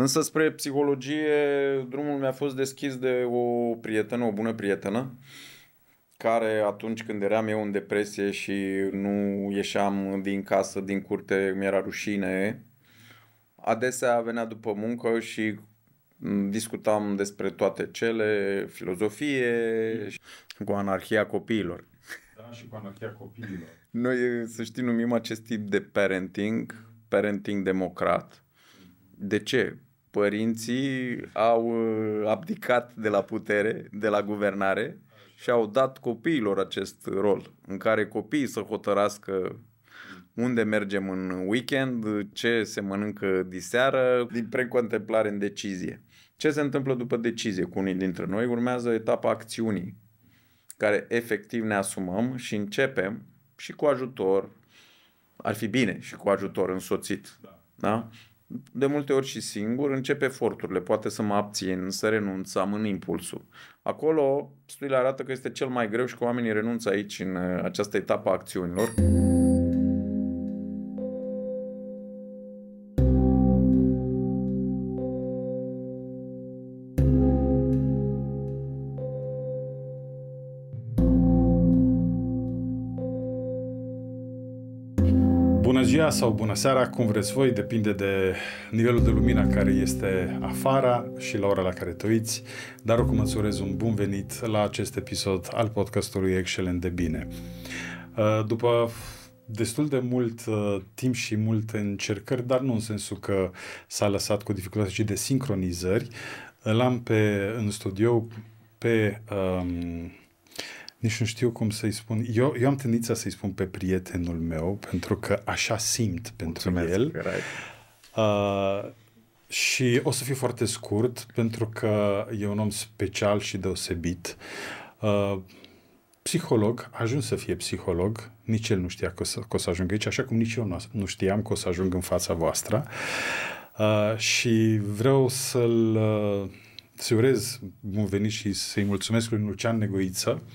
Însă spre psihologie drumul mi-a fost deschis de o prietenă, o bună prietenă, care atunci când eram eu în depresie și nu ieșeam din casă, din curte, mi-era rușine, adesea venea după muncă și discutam despre toate cele, filozofie, cu anarhia copiilor. Da, și cu anarhia copiilor. Noi, să știi, numim acest tip de parenting, parenting democrat. De ce? părinții au uh, abdicat de la putere, de la guvernare și au dat copiilor acest rol în care copiii să hotărască unde mergem în weekend, ce se mănâncă diseară, din precontemplare în decizie. Ce se întâmplă după decizie cu unii dintre noi? Urmează etapa acțiunii, care efectiv ne asumăm și începem și cu ajutor, ar fi bine și cu ajutor însoțit. Da? da? de multe ori și singur, încep eforturile, poate să mă abțin, să renunț, să amân impulsul. Acolo, studiile arată că este cel mai greu și că oamenii renunță aici, în uh, această etapă a acțiunilor. ziua sau bună seara, cum vreți voi, depinde de nivelul de lumină care este afara și la ora la care te uiți, dar oricum îți urez un bun venit la acest episod al podcastului Excelent de Bine. Uh, după destul de mult uh, timp și multe încercări, dar nu în sensul că s-a lăsat cu dificultăți, și de sincronizări. L am pe, în studio pe um, nici nu știu cum să-i spun. Eu, eu am tendința să-i spun pe prietenul meu, pentru că așa simt pentru Mulțumesc, el. Right. Uh, și o să fiu foarte scurt, pentru că e un om special și deosebit. Uh, psiholog, a ajuns să fie psiholog, nici el nu știa că o să, că o să ajung aici, așa cum nici eu nu știam că o să ajung în fața voastră. Uh, și vreau să-l... Uh, să urez bun venit și să-i mulțumesc lui Lucian Negoiță, uh,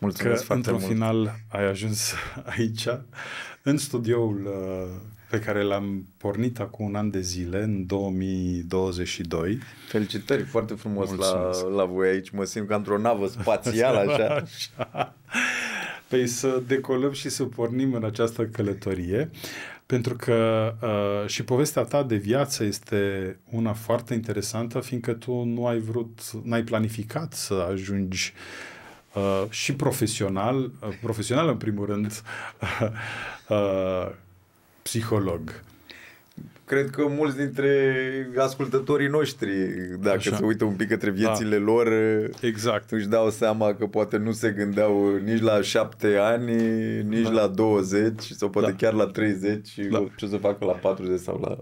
Mulțumesc că într-un mult. final ai ajuns aici, în studioul uh, pe care l-am pornit acum un an de zile, în 2022. Felicitări foarte frumos la, la voi aici, mă simt ca într-o navă spațială așa. așa. Păi să decolăm și să pornim în această călătorie, pentru că uh, și povestea ta de viață este una foarte interesantă, fiindcă tu nu ai vrut, n-ai planificat să ajungi uh, uh, și profesional, uh, profesional în primul rând, uh, uh, psiholog. Cred că mulți dintre ascultătorii noștri, dacă Așa. se uită un pic către da. viețile da. lor, uh, exact. își dau seama că poate nu se gândeau nici la șapte ani, nici da. la 20 sau poate da. chiar la 30, da. ce să facă la 40 sau la...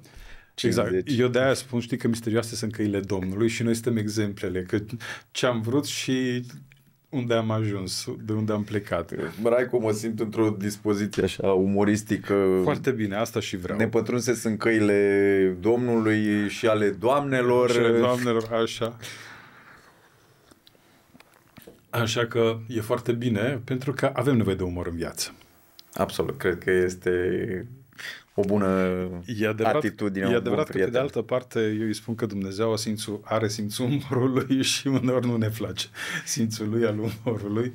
50. Exact. Eu de aia spun, știi că misterioase sunt căile Domnului și noi suntem exemplele, că ce am vrut și unde am ajuns, de unde am plecat. cum mă simt într-o dispoziție așa umoristică. Foarte bine, asta și vreau. Ne pătrunsesc în căile Domnului și ale doamnelor. Și ale doamnelor, așa. Așa că e foarte bine, pentru că avem nevoie de umor în viață. Absolut, cred că este o bună e adevărat, atitudine. E adevărat că, pe de altă parte, eu îi spun că Dumnezeu simțul, are simțul umorului și uneori nu ne place simțul lui al umorului,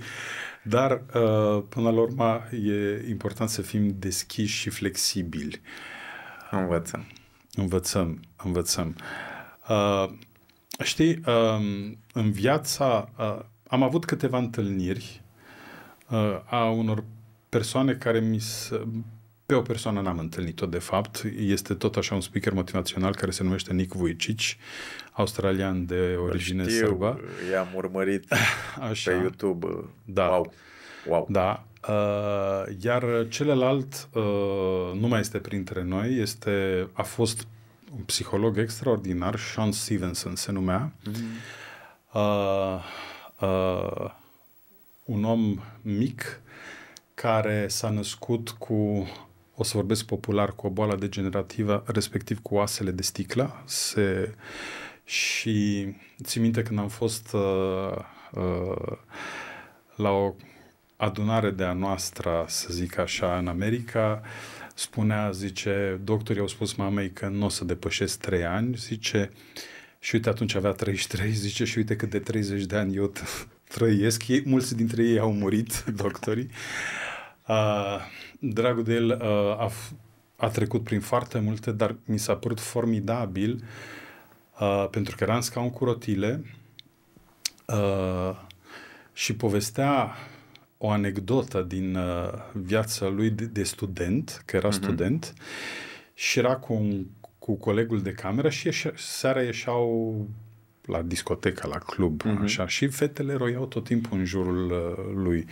dar uh, până la urmă e important să fim deschiși și flexibili. Învățăm. Învățăm, învățăm. Uh, știi, um, în viața uh, am avut câteva întâlniri a unor persoane care mi pe o persoană n-am întâlnit-o de fapt, este tot așa un speaker motivațional care se numește Nick Vujicic, australian de origine Știu, sârbă. i-am urmărit așa. pe YouTube. Da. Wow. wow. Da. Uh, iar celălalt uh, nu mai este printre noi, este, a fost un psiholog extraordinar, Sean Stevenson se numea. Mm-hmm. Uh, uh, un om mic care s-a născut cu o să vorbesc popular, cu o boală degenerativă, respectiv cu oasele de sticlă. Se... Și țin minte când am fost uh, uh, la o adunare de a noastră, să zic așa, în America, spunea, zice, doctorii au spus mamei că nu o să depășesc 3 ani, zice, și uite atunci avea 33, zice, și uite cât de 30 de ani eu trăiesc, ei, mulți dintre ei au murit, doctorii, dragul de el uh, a, a trecut prin foarte multe, dar mi s-a părut formidabil uh, pentru că era în scaun cu rotile uh, și povestea o anecdotă din uh, viața lui de, de student, că era uh-huh. student, și era cu, un, cu colegul de cameră și ieșe, seara ieșeau la discoteca, la club, uh-huh. așa, și fetele roiau tot timpul în jurul uh, lui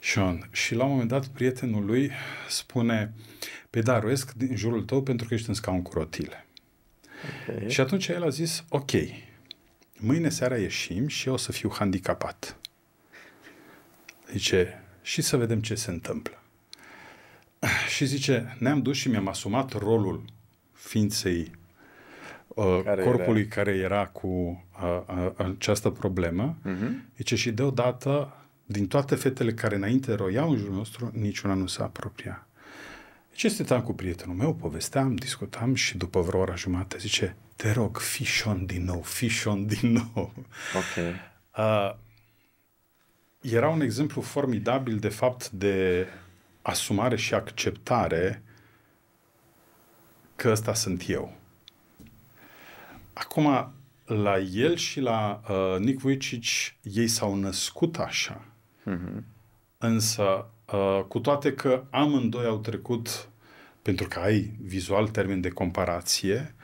Sean. Și la un moment dat prietenul lui spune, pe păi da, roiesc din jurul tău pentru că ești în scaun cu rotile. Okay. Și atunci el a zis, ok, mâine seara ieșim și eu o să fiu handicapat. Zice, și să vedem ce se întâmplă. Și zice, ne-am dus și mi-am asumat rolul ființei Uh, care corpului era? care era cu a, uh, a, uh, această problemă. Uh-huh. Mhm. Zice, deci, și deodată, din toate fetele care înainte roiau în jurul nostru, niciuna nu se apropia. Deci stăteam cu prietenul meu, povesteam, discutam și după vreo oră jumate zice, te rog, fișon din nou, fișon din nou. Ok. Uh, era un exemplu formidabil de fapt de asumare și acceptare că ăsta sunt eu. Acum, la el și la uh, Nick Vujicic, ei s-au născut așa. Uh-huh. Însă, uh, cu toate că amândoi au trecut, pentru că ai vizual termen de comparație,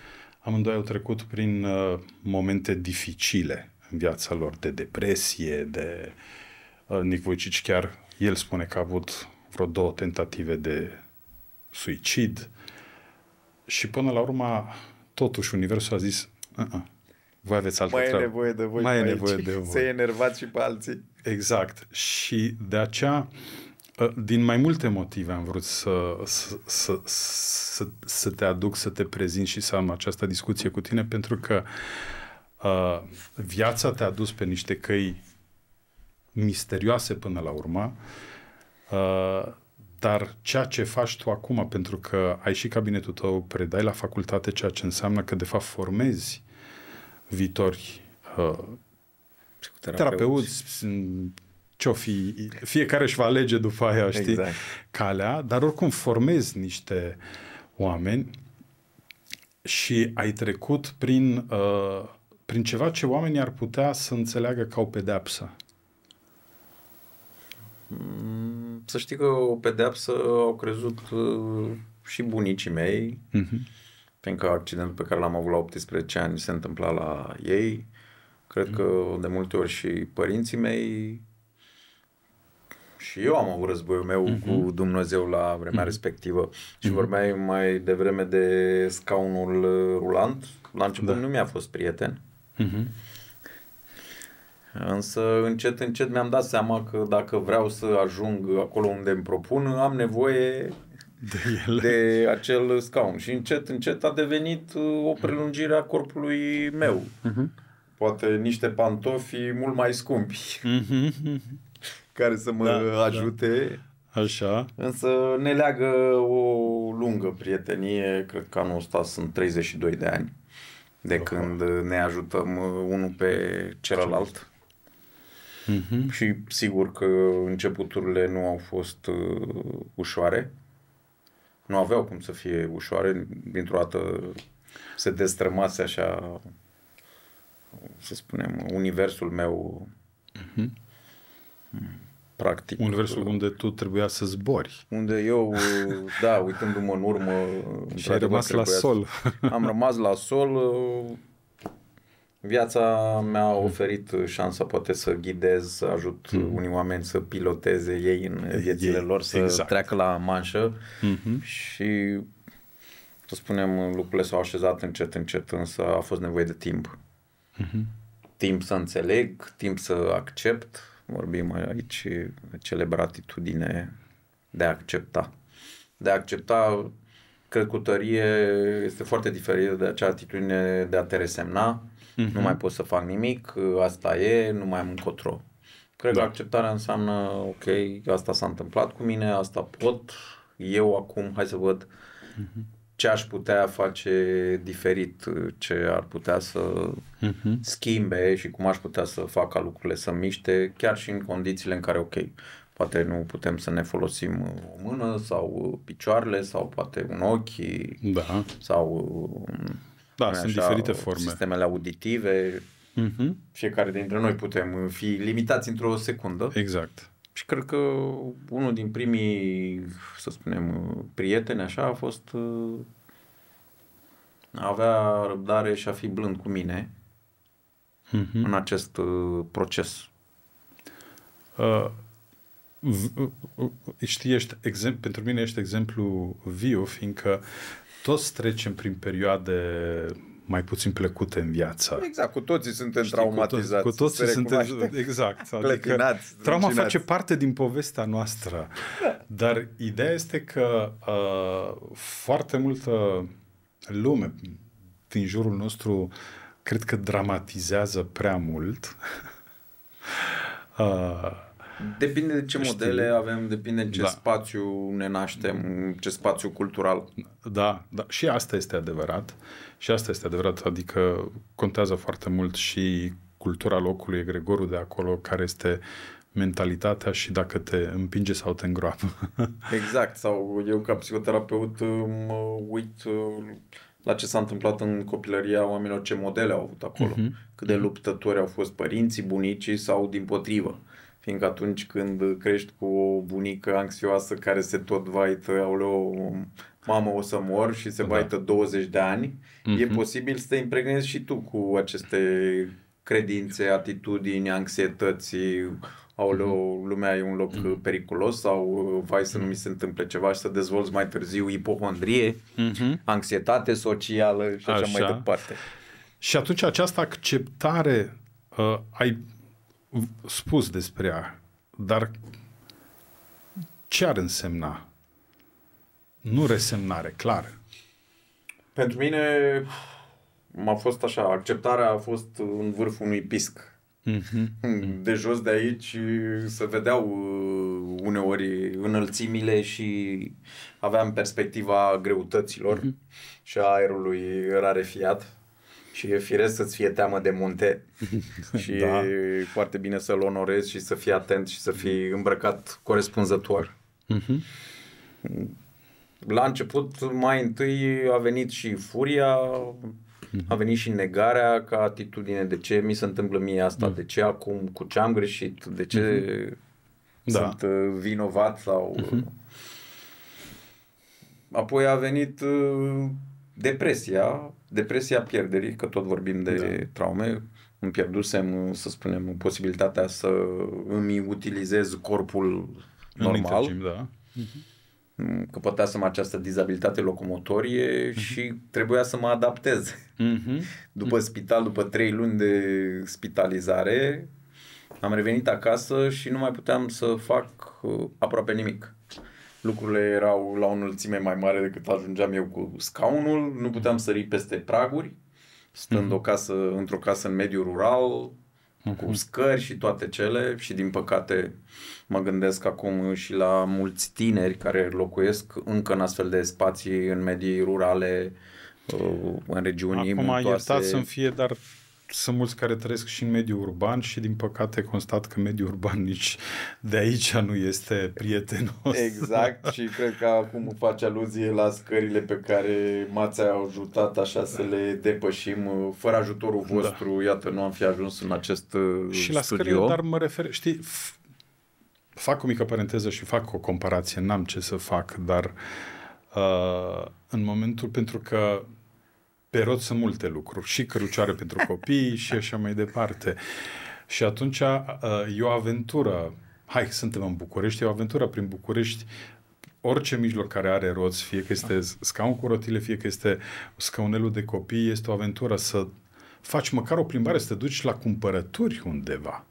amândoi au trecut prin uh, momente dificile în viața lor, de depresie, de... Uh, Nick Vujicic chiar, el spune că a avut vreo două tentative de suicid și până la urmă, totuși, Universul a zis, Uh-uh. Voi aveți altă Mai treabă. e nevoie de voi. Mai e nevoie aici. de voi. Să enervați și pe alții. Exact. Și de aceea, uh, din mai multe motive am vrut să, să, să, să, să te aduc, să te prezint și să am această discuție cu tine, pentru că uh, viața te-a dus pe niște căi misterioase până la urmă, uh, dar ceea ce faci tu acum, pentru că ai și cabinetul tău, predai la facultate, ceea ce înseamnă că, de fapt, formezi viitori uh, terapeuți, ce-o fi, fiecare își va alege după aia, știi, exact. calea, dar oricum formezi niște oameni și ai trecut prin, uh, prin ceva ce oamenii ar putea să înțeleagă ca o pedeapsă. Să știi că o pedeapsă au crezut uh, și bunicii mei, mm-hmm. pentru că accidentul pe care l-am avut la 18 ani se întâmpla la ei. Cred mm-hmm. că de multe ori și părinții mei și eu am avut războiul meu uh-huh. Mm-hmm. cu Dumnezeu la vremea uh-huh. Mm-hmm. respectivă și uh-huh. Mm-hmm. vorbeai mai devreme de scaunul rulant. La început da. nu mi-a fost prieten. Uh-huh. Însă încet, încet mi-am dat seama că dacă vreau să ajung acolo unde îmi propun, am nevoie de, ele. de acel scaun. Și încet, încet a devenit uh, o prelungire a corpului meu. Uh-huh. Poate niște pantofi mult mai scumpi uh-huh. care să mă da, da. ajute. Da. Așa. Însă ne leagă o lungă prietenie, cred că anul ăsta sunt 32 de ani de când ne ajutăm uh, unul pe celălalt. Mm-hmm. Și sigur că începuturile nu au fost uh, ușoare. Nu aveau cum să fie ușoare. Dintr-o dată se destrămase așa, să spunem, universul meu. Mm-hmm. Practic. Universul unde tu trebuia să zbori. Unde eu, uh, da, uitându-mă în urmă... Și ai rămas la sol. Am rămas la sol uh, Viața mi-a mm. oferit șansa poate să ghidez, să ajut mm. unii oameni să piloteze ei în viețile ei, lor, să exact. treacă la manșă mm-hmm. și să spunem lucrurile s-au așezat încet, încet, însă a fost nevoie de timp. Mm-hmm. Timp să înțeleg, timp să accept, vorbim aici atitudine de a accepta. De a accepta cred că tărie este foarte diferită de acea atitudine de a te resemna, uh-huh. nu mhm. mai pot să fac nimic, asta e, nu mai am încotro. Cred da. că acceptarea înseamnă, ok, asta s-a întâmplat cu mine, asta pot, eu acum, hai să văd uh-huh. ce aș putea face diferit, ce ar putea să uh-huh. schimbe și cum aș putea să fac ca lucrurile să miște, chiar și în condițiile în care, ok, poate nu putem să ne folosim o mână sau picioarele sau poate un ochi da. sau da, așa, sunt diferite forme. Sistemele auditive. Uh-huh. Fiecare dintre noi putem fi limitați într-o secundă. Exact. Și cred că unul din primii, să spunem, prieteni așa a fost a uh, avea răbdare și a fi blând cu mine uh-huh. în acest uh, proces. Uh, uh, știi, ești, exemplu, pentru mine ești exemplu viu, fiindcă toți trecem prin perioade mai puțin plăcute în viață. Exact, cu toții suntem Știi, traumatizați. Cu, to- cu toții suntem, exact. Adică, trauma rucinați. face parte din povestea noastră. Dar ideea este că uh, foarte multă lume din jurul nostru cred că dramatizează prea mult. uh, Depinde de ce știi. modele avem, depinde de ce da. spațiu ne naștem, ce spațiu cultural. Da, da, și asta este adevărat. Și asta este adevărat, adică contează foarte mult și cultura locului, Gregorul de acolo, care este mentalitatea și dacă te împinge sau te îngroapă. exact, sau eu ca psihoterapeut uh, mă uit uh, la ce s-a întâmplat în copilăria oamenilor, ce modele au avut acolo, uh-huh. cât de mhm. luptători au fost părinții, bunicii sau din potrivă fiindcă atunci când crești cu o bunică anxioasă care se tot vaită, o mamă, o să mor și se da. vaită da. 20 de ani, mm-hmm. e mhm. posibil să te impregnezi și tu cu aceste credințe, atitudini, anxietăți, aoleo, mhm. lumea e un loc mm-hmm. periculos sau vai să nu mi se întâmple ceva și să dezvolți mai târziu ipohondrie, mm-hmm. anxietate socială și așa, așa mai departe. Și atunci această acceptare uh, ai spus despre ea, dar ce ar însemna? Nu resemnare, clar. Pentru mine a fost așa, acceptarea a fost în vârful unui pisc. Mm-hmm. De jos de aici se vedeau uh, uneori înălțimile și aveam perspectiva greutăților mm-hmm. și a aerului rarefiat și e firesc să-ți fie teamă de munte și da. e foarte bine să-l onorezi și să fii atent și să fii îmbrăcat corespunzător. Uh-huh. La început, mai întâi a venit și furia, uh-huh. a venit și negarea ca atitudine, de ce mi se întâmplă mie asta, uh-huh. de ce acum, cu ce am greșit, de ce uh-huh. sunt da. vinovat sau... Uh-huh. Apoi a venit uh, depresia, depresia pierderii, că tot vorbim de da. traume, îmi pierdusem, să spunem, posibilitatea să îmi utilizez corpul în normal. Intercim, da. să mm, pătasem această dizabilitate locomotorie uh-huh. și trebuia să mă adaptez. Uh-huh. După uh-huh. spital, după trei luni de spitalizare, am revenit acasă și nu mai puteam să fac uh, aproape nimic lucrurile erau la o înălțime mai mare decât ajungeam eu cu scaunul, nu puteam sări peste praguri, stând mm-hmm. o casă, într-o casă în mediul rural, mm-hmm. cu mhm. scări și toate cele și din păcate mă gândesc acum și la mulți tineri care locuiesc încă în astfel de spații în medii rurale, uh, în regiuni Acum, iertați să fie, dar sunt mulți care trăiesc și în mediul urban și din păcate constat că mediul urban nici de aici nu este prietenos. Exact și cred că acum face aluzie la scările pe care m-ați ajutat așa să le depășim uh, fără ajutorul da. vostru, da. iată, nu am fi ajuns în acest uh, Și la studio. scările, dar mă refer, știi, fac o mică paranteză și fac o comparație, n-am ce să fac, dar uh, în momentul, pentru că pe rot sunt multe lucruri, și cărucioare pentru copii și așa mai departe. Și atunci uh, e o aventură. Hai, suntem în București, e o aventură prin București orice mijloc care are roți, fie că este da. scaun cu rotile, fie că este scaunelul de copii, este o aventură să faci măcar o plimbare, să te duci la cumpărături undeva.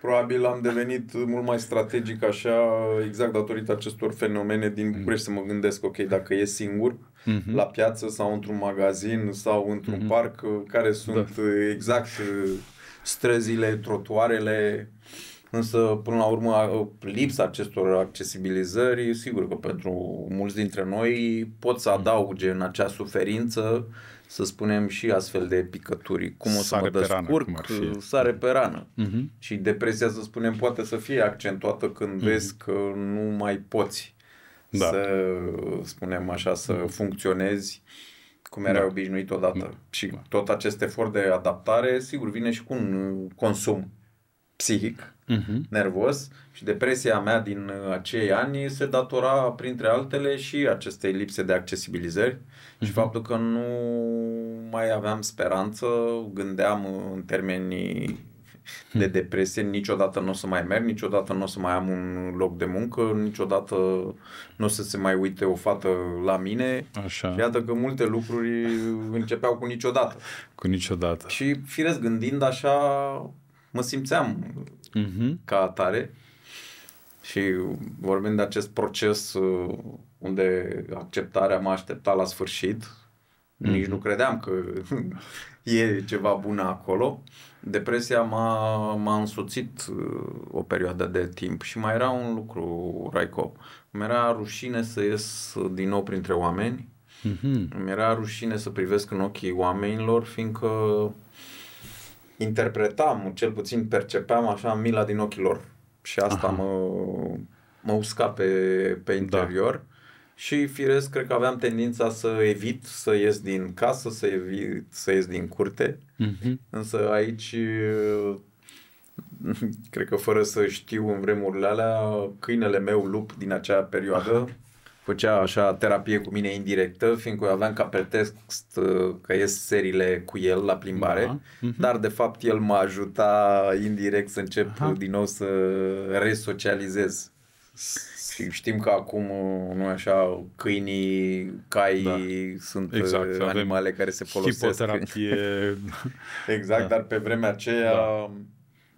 Probabil am devenit mult mai strategic așa, exact datorită acestor fenomene din mm. București, să mă gândesc, ok, dacă e singur uh-huh. la piață sau într-un magazin sau într-un uh-huh. parc, care da. sunt da. exact uh, străzile, trotuarele, însă până la urmă uh, lipsa acestor accesibilizări, sigur că pentru mulți dintre noi pot să mm. adauge în acea suferință să spunem, și astfel de picături. Cum o să sare mă descurc? sare pe rană. Uh-huh. Și depresia, să spunem, poate să fie accentuată când uh-huh. vezi că nu mai poți da. să, spunem așa, să mhm. funcționezi cum da. erai da. obișnuit odată. Da. Și da. tot acest efort de adaptare, sigur, vine și cu un consum psihic uh-huh. nervos și depresia mea din uh, acei ani se datora, printre altele, și acestei lipse de accesibilizări uh-huh. și mhm. faptul că nu mai aveam speranță, gândeam în termenii de mhm. depresie, niciodată nu o să mai merg, niciodată nu o să mai am un loc de muncă, niciodată nu o să se mai uite o fată la mine. Așa. Iată că multe lucruri începeau cu niciodată. Cu niciodată. Și firesc gândind așa, mă simțeam uh-huh. ca atare. Și vorbind de acest proces uh, unde acceptarea m-a așteptat la sfârșit, uh-huh. nici mhm. nu credeam că e ceva bun acolo, depresia m-a, m-a însuțit uh, o perioadă de timp și mai era un lucru, Raico, mi era rușine să ies din nou printre oameni, mm mi era rușine să privesc în ochii oamenilor, fiindcă interpretam, cel puțin percepeam așa mila din ochii lor. Și asta Aha. mă, mă usca pe, pe da. interior. Da. Și firesc, cred că aveam tendința să evit să ies din casă, să evit să ies din curte. Mm-hmm. Însă aici, cred că fără să știu în vremurile alea, câinele meu lup din acea perioadă făcea așa terapie cu mine indirectă, fiindcă aveam ca pretext uh, că ies serile cu el la plimbare, uh-huh. dar de fapt el m-a ajutat indirect să încep Aha. din nou să resocializez. Și știm că acum, uh, nu așa, câinii, cai da. sunt uh, exact, animale avem care se folosesc. Hipoterapie. exact, da. dar pe vremea aceea... Da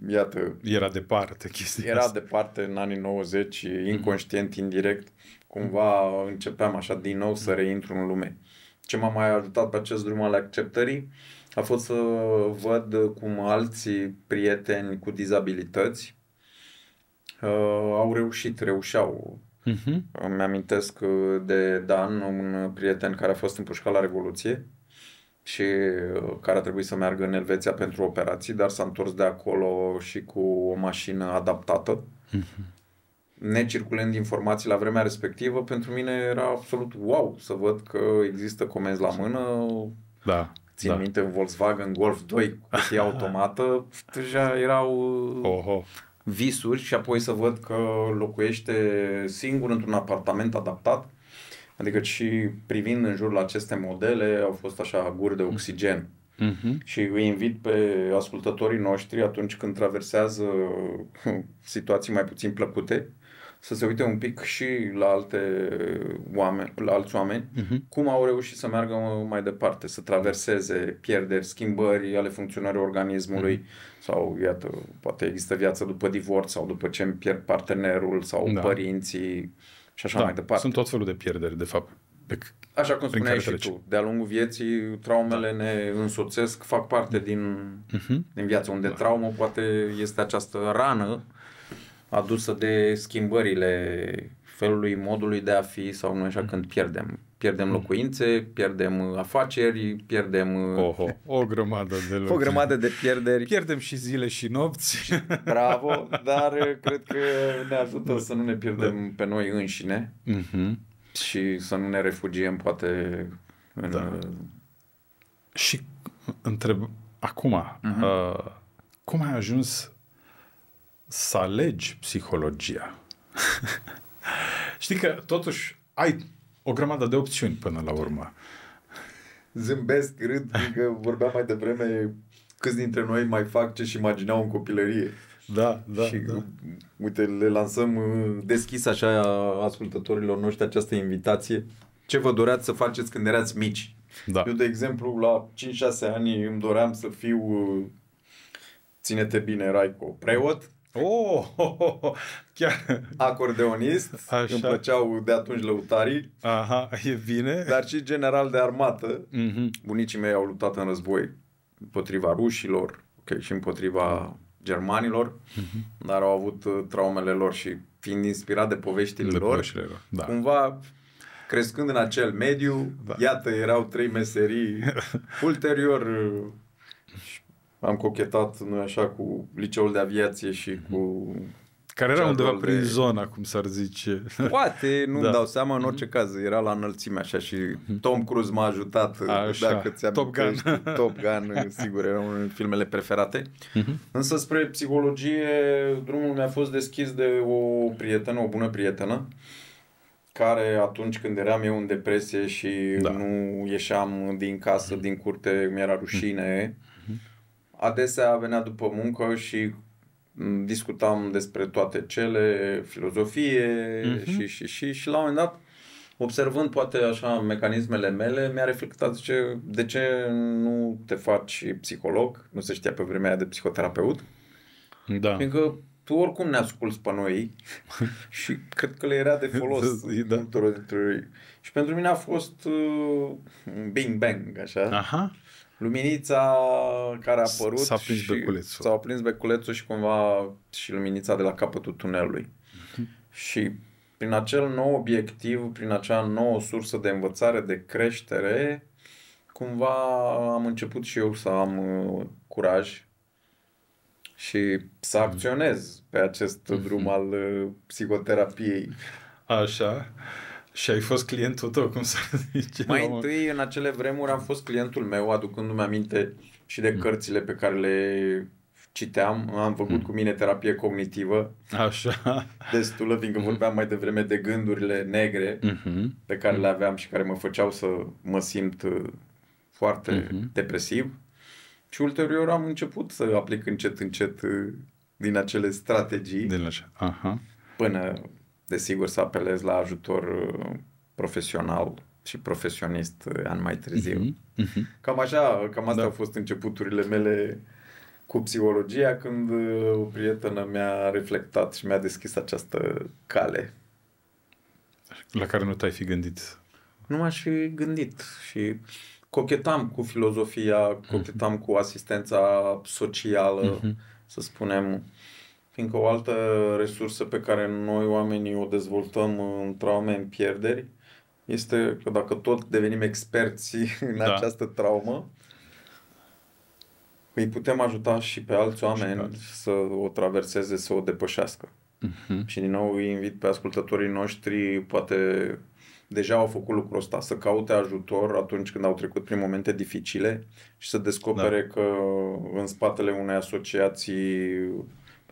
iată... Era departe chestia Era asta. departe în anii 90, mhm. inconștient, mm-hmm. indirect cumva începeam așa din nou să reintru în lume. Ce m-a mai ajutat pe acest drum al acceptării a fost să văd cum alții prieteni cu dizabilități uh, au reușit, reușeau. Uh-huh. Îmi amintesc uh, de Dan, un prieten care a fost împușcat la Revoluție și uh, care a trebuit să meargă în Elveția pentru operații, dar s-a întors de acolo și cu o mașină adaptată. Uh-huh necirculând informații la vremea respectivă, pentru mine era absolut wow să văd că există comenzi la mână. Da. Țin da. minte Volkswagen Golf 2 cu automată, deja erau Oho. visuri și apoi să văd că locuiește singur într-un apartament adaptat. Adică și privind în jurul aceste modele au fost așa guri de oxigen. Mm-hmm. Și îi invit pe ascultătorii noștri atunci când traversează situații mai puțin plăcute să se uite un pic și la alte oameni, la alți oameni, uh-huh. cum au reușit să meargă mai departe, să traverseze pierderi, schimbări ale funcționării organismului uh-huh. sau, iată, poate există viață după divorț sau după ce îmi pierd partenerul sau da. părinții și așa da, mai departe. Sunt tot felul de pierderi, de fapt. Pe așa cum spuneai și treci. tu, de-a lungul vieții, traumele da. ne însoțesc, fac parte mhm. din, uh-huh. din viață, unde da. traumă poate este această rană adusă de schimbările felului, modului de a fi sau nu așa mm. când pierdem. Pierdem mm. locuințe, pierdem uh, afaceri, pierdem... Uh, Oho, o grămadă de lucruri. O grămadă de pierderi. Pierdem și zile și nopți. Bravo, dar uh, cred că ne ajută să nu ne pierdem da. pe noi înșine mm-hmm. și să nu ne refugiem poate în... Da. Și întreb acum, mm-hmm. uh, cum ai ajuns să alegi psihologia. Știi că totuși ai o grămadă de opțiuni până la urmă. Zâmbesc, râd, că adică vorbeam mai devreme câți dintre noi mai fac ce și imaginau în copilărie. Da, da, și, da. Uite, le lansăm uh, deschis așa ascultătorilor noștri această invitație. Ce vă doreați să faceți când erați mici? Da. Eu, de exemplu, la 5-6 ani îmi doream să fiu, uh, ține-te bine, Raico, preot Oh, oh, oh, oh. chiar. Acordeonist, Așa. îmi plăceau de atunci lăutarii. Aha, e bine. Dar și general de armată. Mm-hmm. Bunicii mei au luptat în război împotriva rușilor okay, și împotriva germanilor, mm-hmm. dar au avut uh, traumele lor și fiind inspirat de poveștile de lor, lor. Da. cumva crescând în acel mediu, da. iată, erau trei meserii. Ulterior uh, am cochetat noi așa cu liceul de aviație și mhm. cu... Care era undeva de... prin zona, cum s-ar zice. Poate, nu-mi da. dau seama, în orice mhm. caz, era la înălțime așa și mhm. Tom Cruise m-a ajutat, așa. dacă ți Top Gun. Top Gun, sigur, era unul din filmele preferate. Însă spre psihologie, drumul mi-a fost deschis de o prietenă, o bună prietenă, care atunci când eram eu în depresie și da. nu ieșeam din casă, din curte, mi-era rușine... Mm adesea venea după muncă și mm, discutam despre toate cele, filozofie uh-huh. și, și, și, și la un moment dat, observând poate așa mecanismele mele, mi-a reflectat, zice, de ce nu te faci psiholog, nu se știa pe vremea aia de psihoterapeut, da. fiindcă tu oricum ne asculți pe noi și cred că le era de folos da. într-o dintre ei. Și pentru mine a fost uh, bing bang, așa. Aha. Luminița care a apărut S-a prins beculețul. S-a prins beculețul și cumva și luminița de la capătul tunelului. Uh-huh. Și prin acel nou obiectiv, prin acea nouă sursă de învățare, de creștere, cumva am început și eu să am uh, curaj și să mhm. acționez pe acest drum mhm. al uh, psihoterapiei. Așa. Și ai fost clientul tău, cum să zice? Mai întâi, în acele vremuri, am fost clientul meu, aducându-mi aminte și de mm. cărțile pe care le citeam. Am făcut mm. cu mine terapie cognitivă. Așa. Destulă, fiindcă mm. vorbeam mai devreme de gândurile negre mm-hmm. pe care mm. le mm-hmm. aveam și care mă făceau să mă simt uh, foarte mm-hmm. depresiv. Și ulterior am început să aplic încet, încet uh, din acele strategii. Din așa. Aha. Până desigur, să apelezi la ajutor uh, profesional și profesionist uh, an mai târziu. Uh-huh. Uh-huh. Cam așa, cam astea da. au fost începuturile mele cu psihologia când uh, o prietenă mi-a reflectat și mi-a deschis această cale. La care nu te-ai fi gândit? Nu m-aș fi gândit și cochetam cu filozofia, cochetam uh-huh. cu asistența socială, uh-huh. să spunem, fiindcă o altă resursă pe care noi oamenii o dezvoltăm în traume, în pierderi, este că dacă tot devenim experți în da. această traumă, îi putem ajuta și pe alți oameni pe alți. să o traverseze, să o depășească. Uh-huh. Și din nou îi invit pe ascultătorii noștri, poate deja au făcut lucrul ăsta, să caute ajutor atunci când au trecut prin momente dificile și să descopere da. că în spatele unei asociații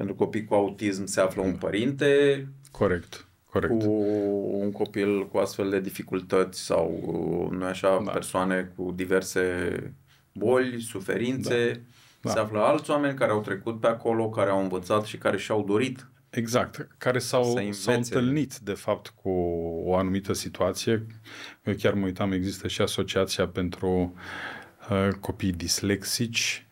pentru copii cu autism se află un da. părinte. Corect. Corect. Cu un copil cu astfel de dificultăți sau, nu așa, da. persoane cu diverse boli, suferințe. Da. Da. Se află alți oameni care au trecut pe acolo, care au învățat și care și-au dorit. Exact, care s-au, s-au întâlnit de fapt cu o anumită situație. Eu chiar mă uitam, există și asociația pentru uh, copii dislexici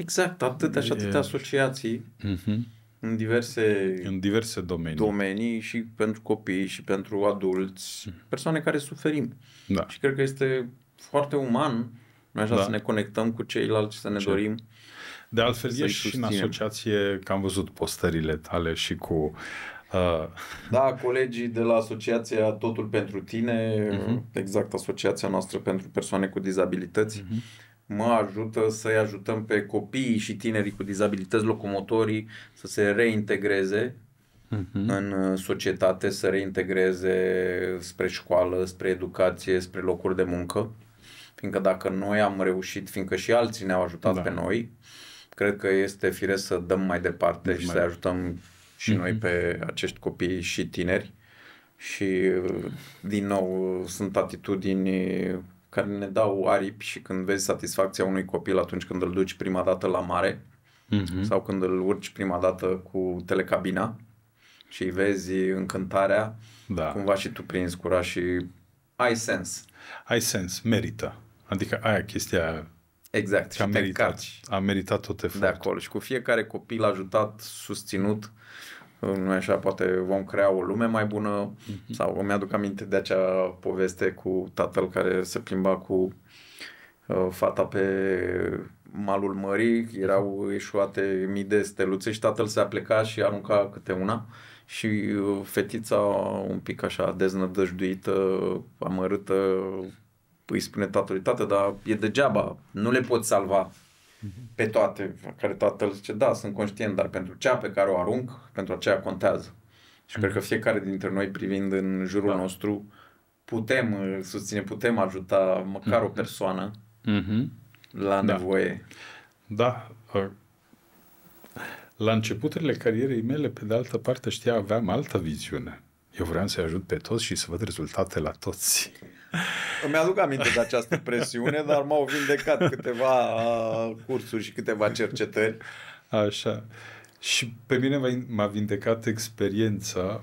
Exact, atâtea și atâtea asociații uh-huh. în diverse, în diverse domenii. domenii și pentru copii și pentru adulți, mhm. persoane care suferim. Da. Și cred că este foarte uman noi așa da. să ne conectăm cu ceilalți, să ne Ce? dorim. De altfel, ești și în asociație, că am văzut postările tale și cu... Uh... Da, colegii de la asociația Totul pentru Tine, uh-huh. exact asociația noastră pentru persoane cu dizabilități, uh-huh mă ajută să-i ajutăm pe copiii și tinerii cu dizabilități locomotorii să se reintegreze uh-huh. în uh, societate, să reintegreze spre școală, spre educație, spre locuri de muncă. Fiindcă dacă noi am reușit, fiindcă și alții ne-au ajutat da. pe noi, cred că este firesc să dăm mai departe de deci și mai... să ajutăm și uh-huh. noi mhm. pe acești copii și tineri. Și, uh, din nou, sunt atitudini care ne dau aripi și când vezi satisfacția unui copil atunci când îl duci prima dată la mare uh-huh. sau când îl urci prima dată cu telecabina și îi vezi încântarea, da. cumva și tu prinzi curaj și ai sens. Ai sens, merită. Adică aia chestia Exact, și a meritat, a meritat tot efortul. De acolo și cu fiecare copil ajutat, susținut, uh, nu așa, poate vom crea o lume mai bună mhm. sau îmi aduc aminte de acea poveste cu tatăl care se plimba cu uh, fata pe malul mării, erau ieșuate mii de steluțe și tatăl se apleca și arunca câte una și ă, fetița un pic așa deznădăjduită, amărâtă, îi spune tatălui, tată, dar e degeaba, nu le pot salva Mhm. pe toate, care toată îl zice, da, sunt conștient, dar pentru cea pe care o arunc, pentru aceea contează. Și cred mhm. că fiecare dintre noi, privind în jurul da. nostru, putem susține, putem ajuta măcar o mhm. persoană mm-hmm. la da. nevoie. Da. Uh, la începuturile carierei mele, pe de altă parte, știa, aveam altă viziune. Eu vreau să-i ajut pe toți și să văd rezultate la toți. Îmi aduc aminte de această presiune, dar m-au vindecat câteva cursuri și câteva cercetări. Așa. Și pe mine m-a vindecat experiența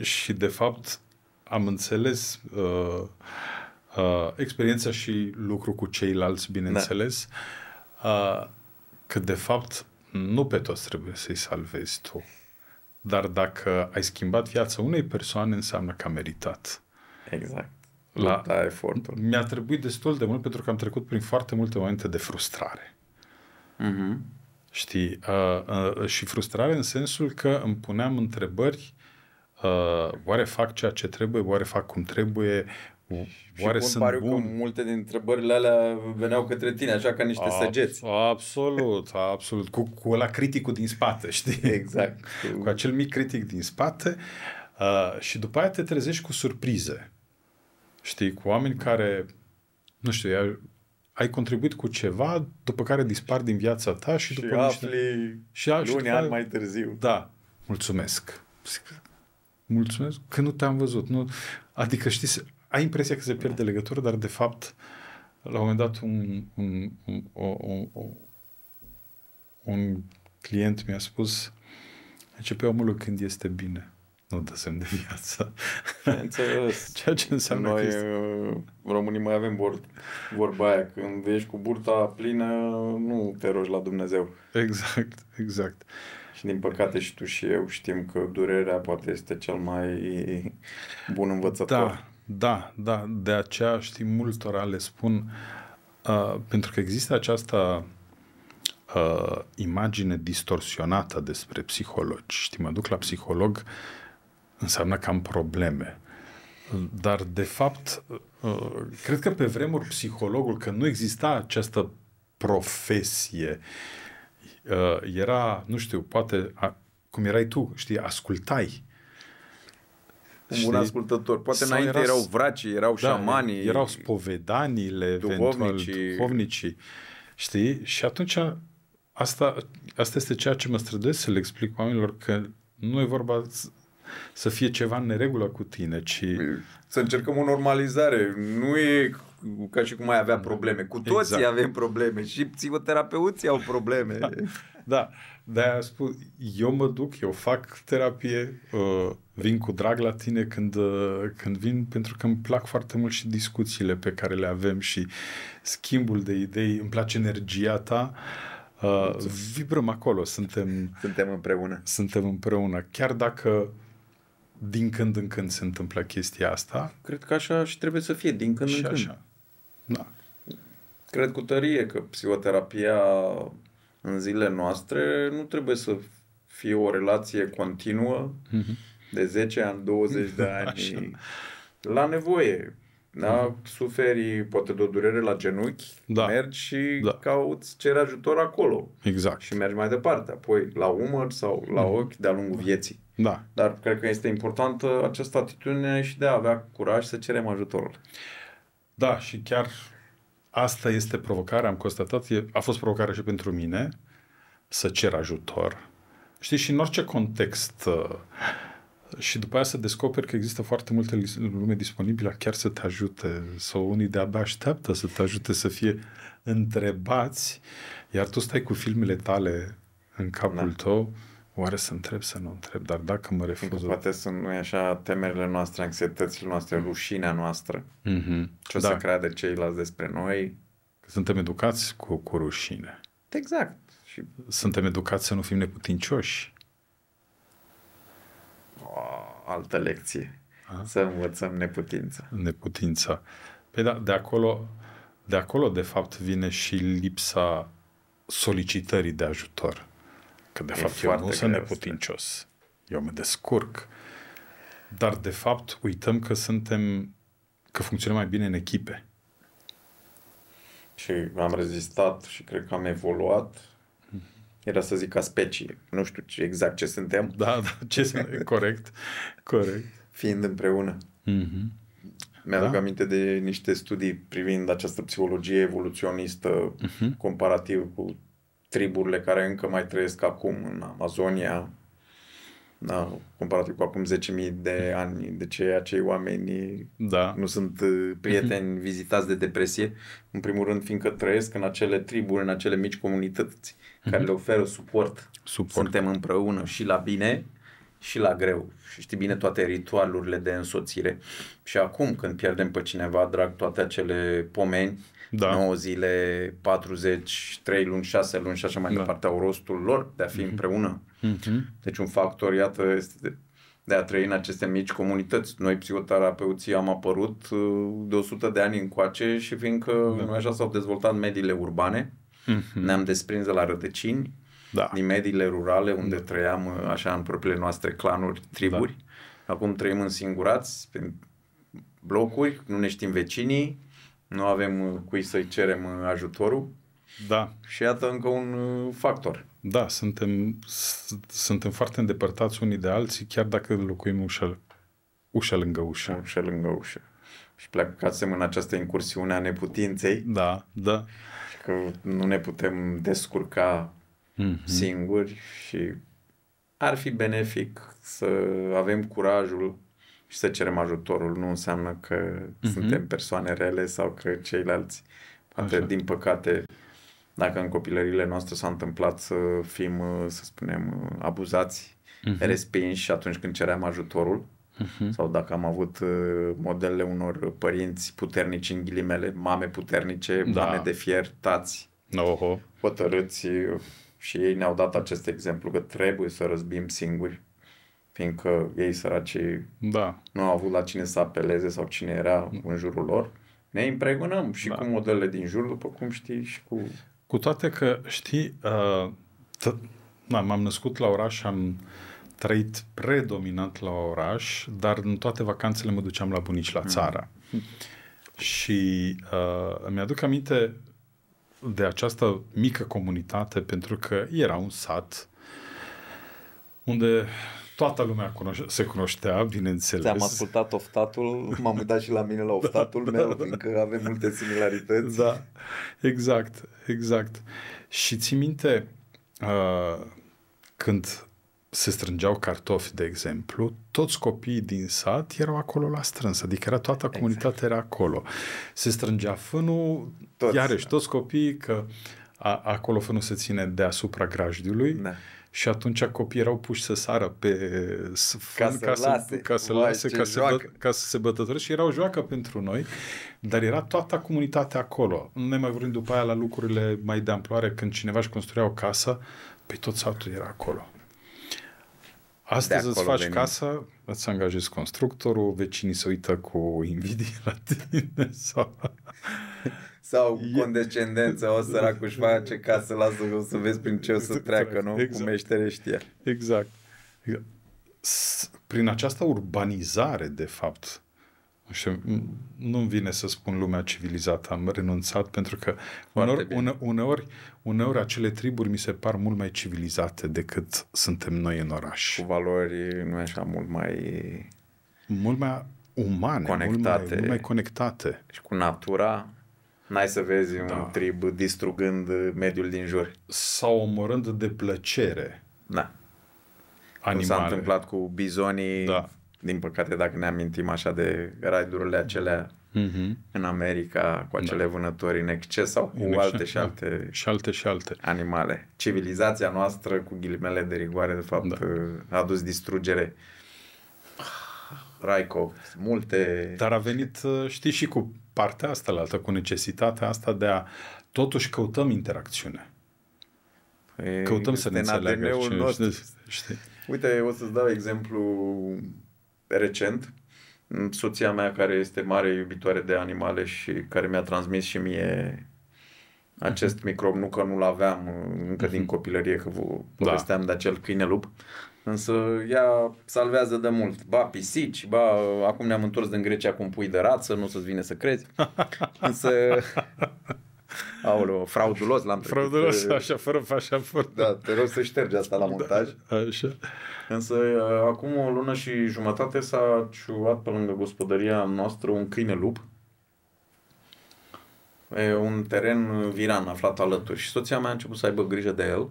și, de fapt, am înțeles uh, uh, experiența și lucru cu ceilalți, bineînțeles, da. uh, că, de fapt, nu pe toți trebuie să-i salvezi tu. Dar dacă ai schimbat viața unei persoane, înseamnă că a meritat. Exact la da, efortul. Mi-a trebuit destul de mult pentru că am trecut prin foarte multe momente de frustrare. Uh-huh. Știi? Uh, uh, și frustrare în sensul că îmi puneam întrebări uh, oare fac ceea ce trebuie, oare fac cum trebuie, Oare și sunt bun? că multe din întrebările alea veneau către tine, așa ca niște Abs- săgeți. Absolut, absolut. Cu, cu ăla criticul din spate, știi? Exact. Cu acel mic critic din spate uh, și după aia te trezești cu surprize. Știi, cu oameni care, nu știu, ai contribuit cu ceva după care dispar din viața ta și, și după afli niște... și luni, și după... ani mai târziu. Da. Mulțumesc. Mulțumesc că nu te-am văzut. Nu... Adică, știi, ai impresia că se pierde legătură, dar de fapt, la un moment dat, un, un, un, o, o, un client mi-a spus, începe omul când este bine nu dă semn de viață. Înțeles. Ceea ce înseamnă Noi, că este... Uh, românii, mai avem bord, vorba aia. Când ești cu burta plină, nu te rogi la Dumnezeu. Exact, exact. Și din păcate și tu și eu știm că durerea poate este cel mai bun învățător. Da, da, da. De aceea știi multora le spun uh, pentru că există această uh, imagine distorsionată despre psihologi. Știi, mă duc la psiholog uh, înseamnă că am probleme. Dar, de fapt, uh, cred că pe vremuri psihologul, că nu exista această profesie, uh, era, nu știu, poate cum erai tu, știi, ascultai. Un bun ascultător. Poate înainte era, erau vracii, erau da, șamanii. Erau spovedanile, duhovnicii. Eventual, duhovnicii. Știi? Și atunci asta, asta este ceea ce mă străduiesc să le explic oamenilor că nu e vorba să fie ceva în neregulă cu tine, ci... Să încercăm o normalizare. Nu e ca și cum ai avea probleme. Cu toții exact. avem probleme și psihoterapeuții au probleme. Da, da. de-aia spun, eu mă duc, eu fac terapie, uh, vin cu drag la tine când, uh, când vin, pentru că îmi plac foarte mult și discuțiile pe care le avem și schimbul de idei, îmi place energia ta. Uh, vibrăm acolo, suntem... Suntem împreună. Suntem împreună. Chiar dacă din când în când se întâmplă chestia asta. Cred că așa și trebuie să fie, din când și în când. Așa. Da. Cred cu tărie că psihoterapia în zilele noastre nu trebuie să fie o relație continuă mm-hmm. de 10 ani, 20 de ani. Așa. La nevoie. Da? Suferi poate de o durere la genunchi, da. mergi și da. cauți, ceri ajutor acolo. Exact. Și mergi mai departe, apoi la umăr sau la mhm. ochi de-a lungul vieții. Da. Dar cred că este importantă această atitudine și de a avea curaj să cerem ajutorul. Da, și chiar asta este provocarea, am constatat, a fost provocarea și pentru mine să cer ajutor. Știi, și în orice context uh, și după aia să descoperi că există foarte multe lume disponibilă chiar să te ajute sau unii de-abia așteaptă să te ajute să fie întrebați, iar tu stai cu filmele tale în capul da. tău, oare să întreb, să nu întreb, dar dacă mă refuz... poate sunt, nu așa, temerile noastre, anxietățile noastre, mm. rușinea noastră, mm-hmm. ce o da. să creadă ceilalți despre noi. Că suntem educați cu, cu rușine. Exact. Și... Suntem educați să nu fim neputincioși altă lecție. Aha. Să învățăm neputința. Neputința. Păi da, de acolo, de acolo, de fapt, vine și lipsa solicitării de ajutor. Că, de e fapt, eu nu sunt neputincios. Eu mă descurc. Dar, de fapt, uităm că suntem, că funcționăm mai bine în echipe. Și am rezistat și cred că am evoluat era să zic ca specie. Nu știu ce, exact ce suntem. Da, da, ce corect, corect. Fiind împreună. Mm-hmm. Mi-aduc da? aminte de niște studii privind această psihologie evoluționistă mm-hmm. comparativ cu triburile care încă mai trăiesc acum în Amazonia, da, comparativ cu acum 10.000 de ani, de ce acei oameni da. nu sunt uh, prieteni mhm. vizitați de depresie, în primul rând fiindcă trăiesc în acele triburi, în acele mici comunități care mhm. le oferă suport. suport. Suntem împreună și la bine și la greu. Și știi bine toate ritualurile de însoțire. Și acum când pierdem pe cineva drag, toate acele pomeni, da. 9 zile, 40, 3 luni, 6 luni și așa mai da. departe, au rostul lor de a fi mm-hmm. împreună. Uh-huh. Deci un factor, iată, este de, de a trăi în aceste mici comunități. Noi, psihoterapeuții, am apărut uh, de 100 de ani încoace și fiindcă da. noi așa s-au dezvoltat mediile urbane, uh-huh. ne-am desprins de la rădăcini, da. din mediile rurale, unde da. trăiam uh, așa în propriile noastre clanuri, triburi. Da. Acum trăim singurați, prin blocuri, nu ne știm vecinii, nu avem uh, cui să-i cerem ajutorul. Da. Și iată încă un factor. Da, suntem, suntem foarte îndepărtați unii de alții, chiar dacă locuim ușa, ușa lângă ușă. Ușa lângă ușă. Și plecasem în această incursiune a neputinței. Da, da. Că nu ne putem descurca mm-hmm. singuri și ar fi benefic să avem curajul și să cerem ajutorul. Nu înseamnă că mm-hmm. suntem persoane rele sau că ceilalți, poate, Așa. din păcate, dacă în copilările noastre s-a întâmplat să fim, uh, să spunem, uh, abuzați, uh-huh. Mhm. respinși atunci când ceream ajutorul, uh-huh. sau dacă am avut uh, modele unor părinți puternici în ghilimele, mame puternice, da. mame de fier, tați, Oho. hotărâți și ei ne-au dat acest exemplu că trebuie să răzbim singuri fiindcă ei săraci da. nu au avut la cine să apeleze sau cine era în jurul lor, ne impregnăm și da. cu modelele din jur, după cum știi, și cu cu toate că, știi, uh, t- da, m-am născut la oraș, am trăit predominant la oraș, dar în toate vacanțele mă duceam la bunici la mm. țară. Și uh, îmi aduc aminte de această mică comunitate pentru că era un sat unde Toată lumea cunoș- se cunoștea, bineînțeles. Ți-am ascultat oftatul, m-am uitat și la mine la oftatul da, meu, da, fiindcă da. avem multe similarități. Da, exact, exact. Și ții minte uh, când se strângeau cartofi, de exemplu, toți copiii din sat erau acolo la strâns, adică era toată exact. comunitatea exact. era acolo. Se strângea fânul, toți, iarăși, da. toți copiii, că a, acolo fânul se ține deasupra grajdiului, da și atunci copiii erau puși să sară pe ca să, ca să lase, ca să, Vai, lase, ca, să bă, ca să se bătătoră și erau joacă pentru noi, dar era toată comunitatea acolo. Ne mai vorbim după aia la lucrurile mai de amploare, când cineva își construia o casă, pe tot satul era acolo. Astăzi îți faci venim. casă, îți angajezi constructorul, vecinii se uită cu invidie la tine sau sau e... condescendență, o să își face exact. ca să lasă, o să vezi prin ce o să exact. treacă, nu? Exact. Cu meștereștia. Exact. exact. Prin această urbanizare, de fapt, nu nu-mi vine să spun lumea civilizată, am renunțat pentru că uneori, une, uneori, uneori acele triburi mi se par mult mai civilizate decât suntem noi în oraș. Cu valori, nu așa, mult mai... Mult mai umane, conectate, mult, mai, mult mai conectate. Și cu natura N-ai să vezi da. un trib distrugând mediul din jur. Sau omorând de plăcere. Da. Animale. Cum s-a întâmplat cu bizonii, da. din păcate dacă ne amintim așa de raidurile acelea mm-hmm. în America cu acele da. vânători în exces sau cu exces, alte, și da. alte da. și alte și alte animale. Civilizația noastră cu ghilimele de rigoare de fapt da. Uh, a dus distrugere Raico, multe... Dar a venit, uh, știi, și cu partea asta la altă, cu necesitatea asta de a totuși căutăm interacțiune. Păi, căutăm să ne înțelegă. Uite, o să-ți dau exemplu recent. Soția mea, care este mare iubitoare de animale și care mi-a transmis și mie acest mhm. microb, nu că nu-l aveam încă din mhm. copilărie, că vă da. povesteam da. de acel câine lup, Însă ea salvează de mult. Ba pisici, ba acum ne-am întors din Grecia cu un pui de rață, nu să-ți vine să crezi. Însă Aoleu, fraudulos l-am trecut. Fraudulos, așa, fără așa, fără. Da, te rog să ștergi asta la da, montaj. Da, așa. Însă, acum o lună și jumătate s-a ciuat pe lângă gospodăria noastră un câine lup. E un teren viran aflat alături și soția mea a început să aibă grijă de el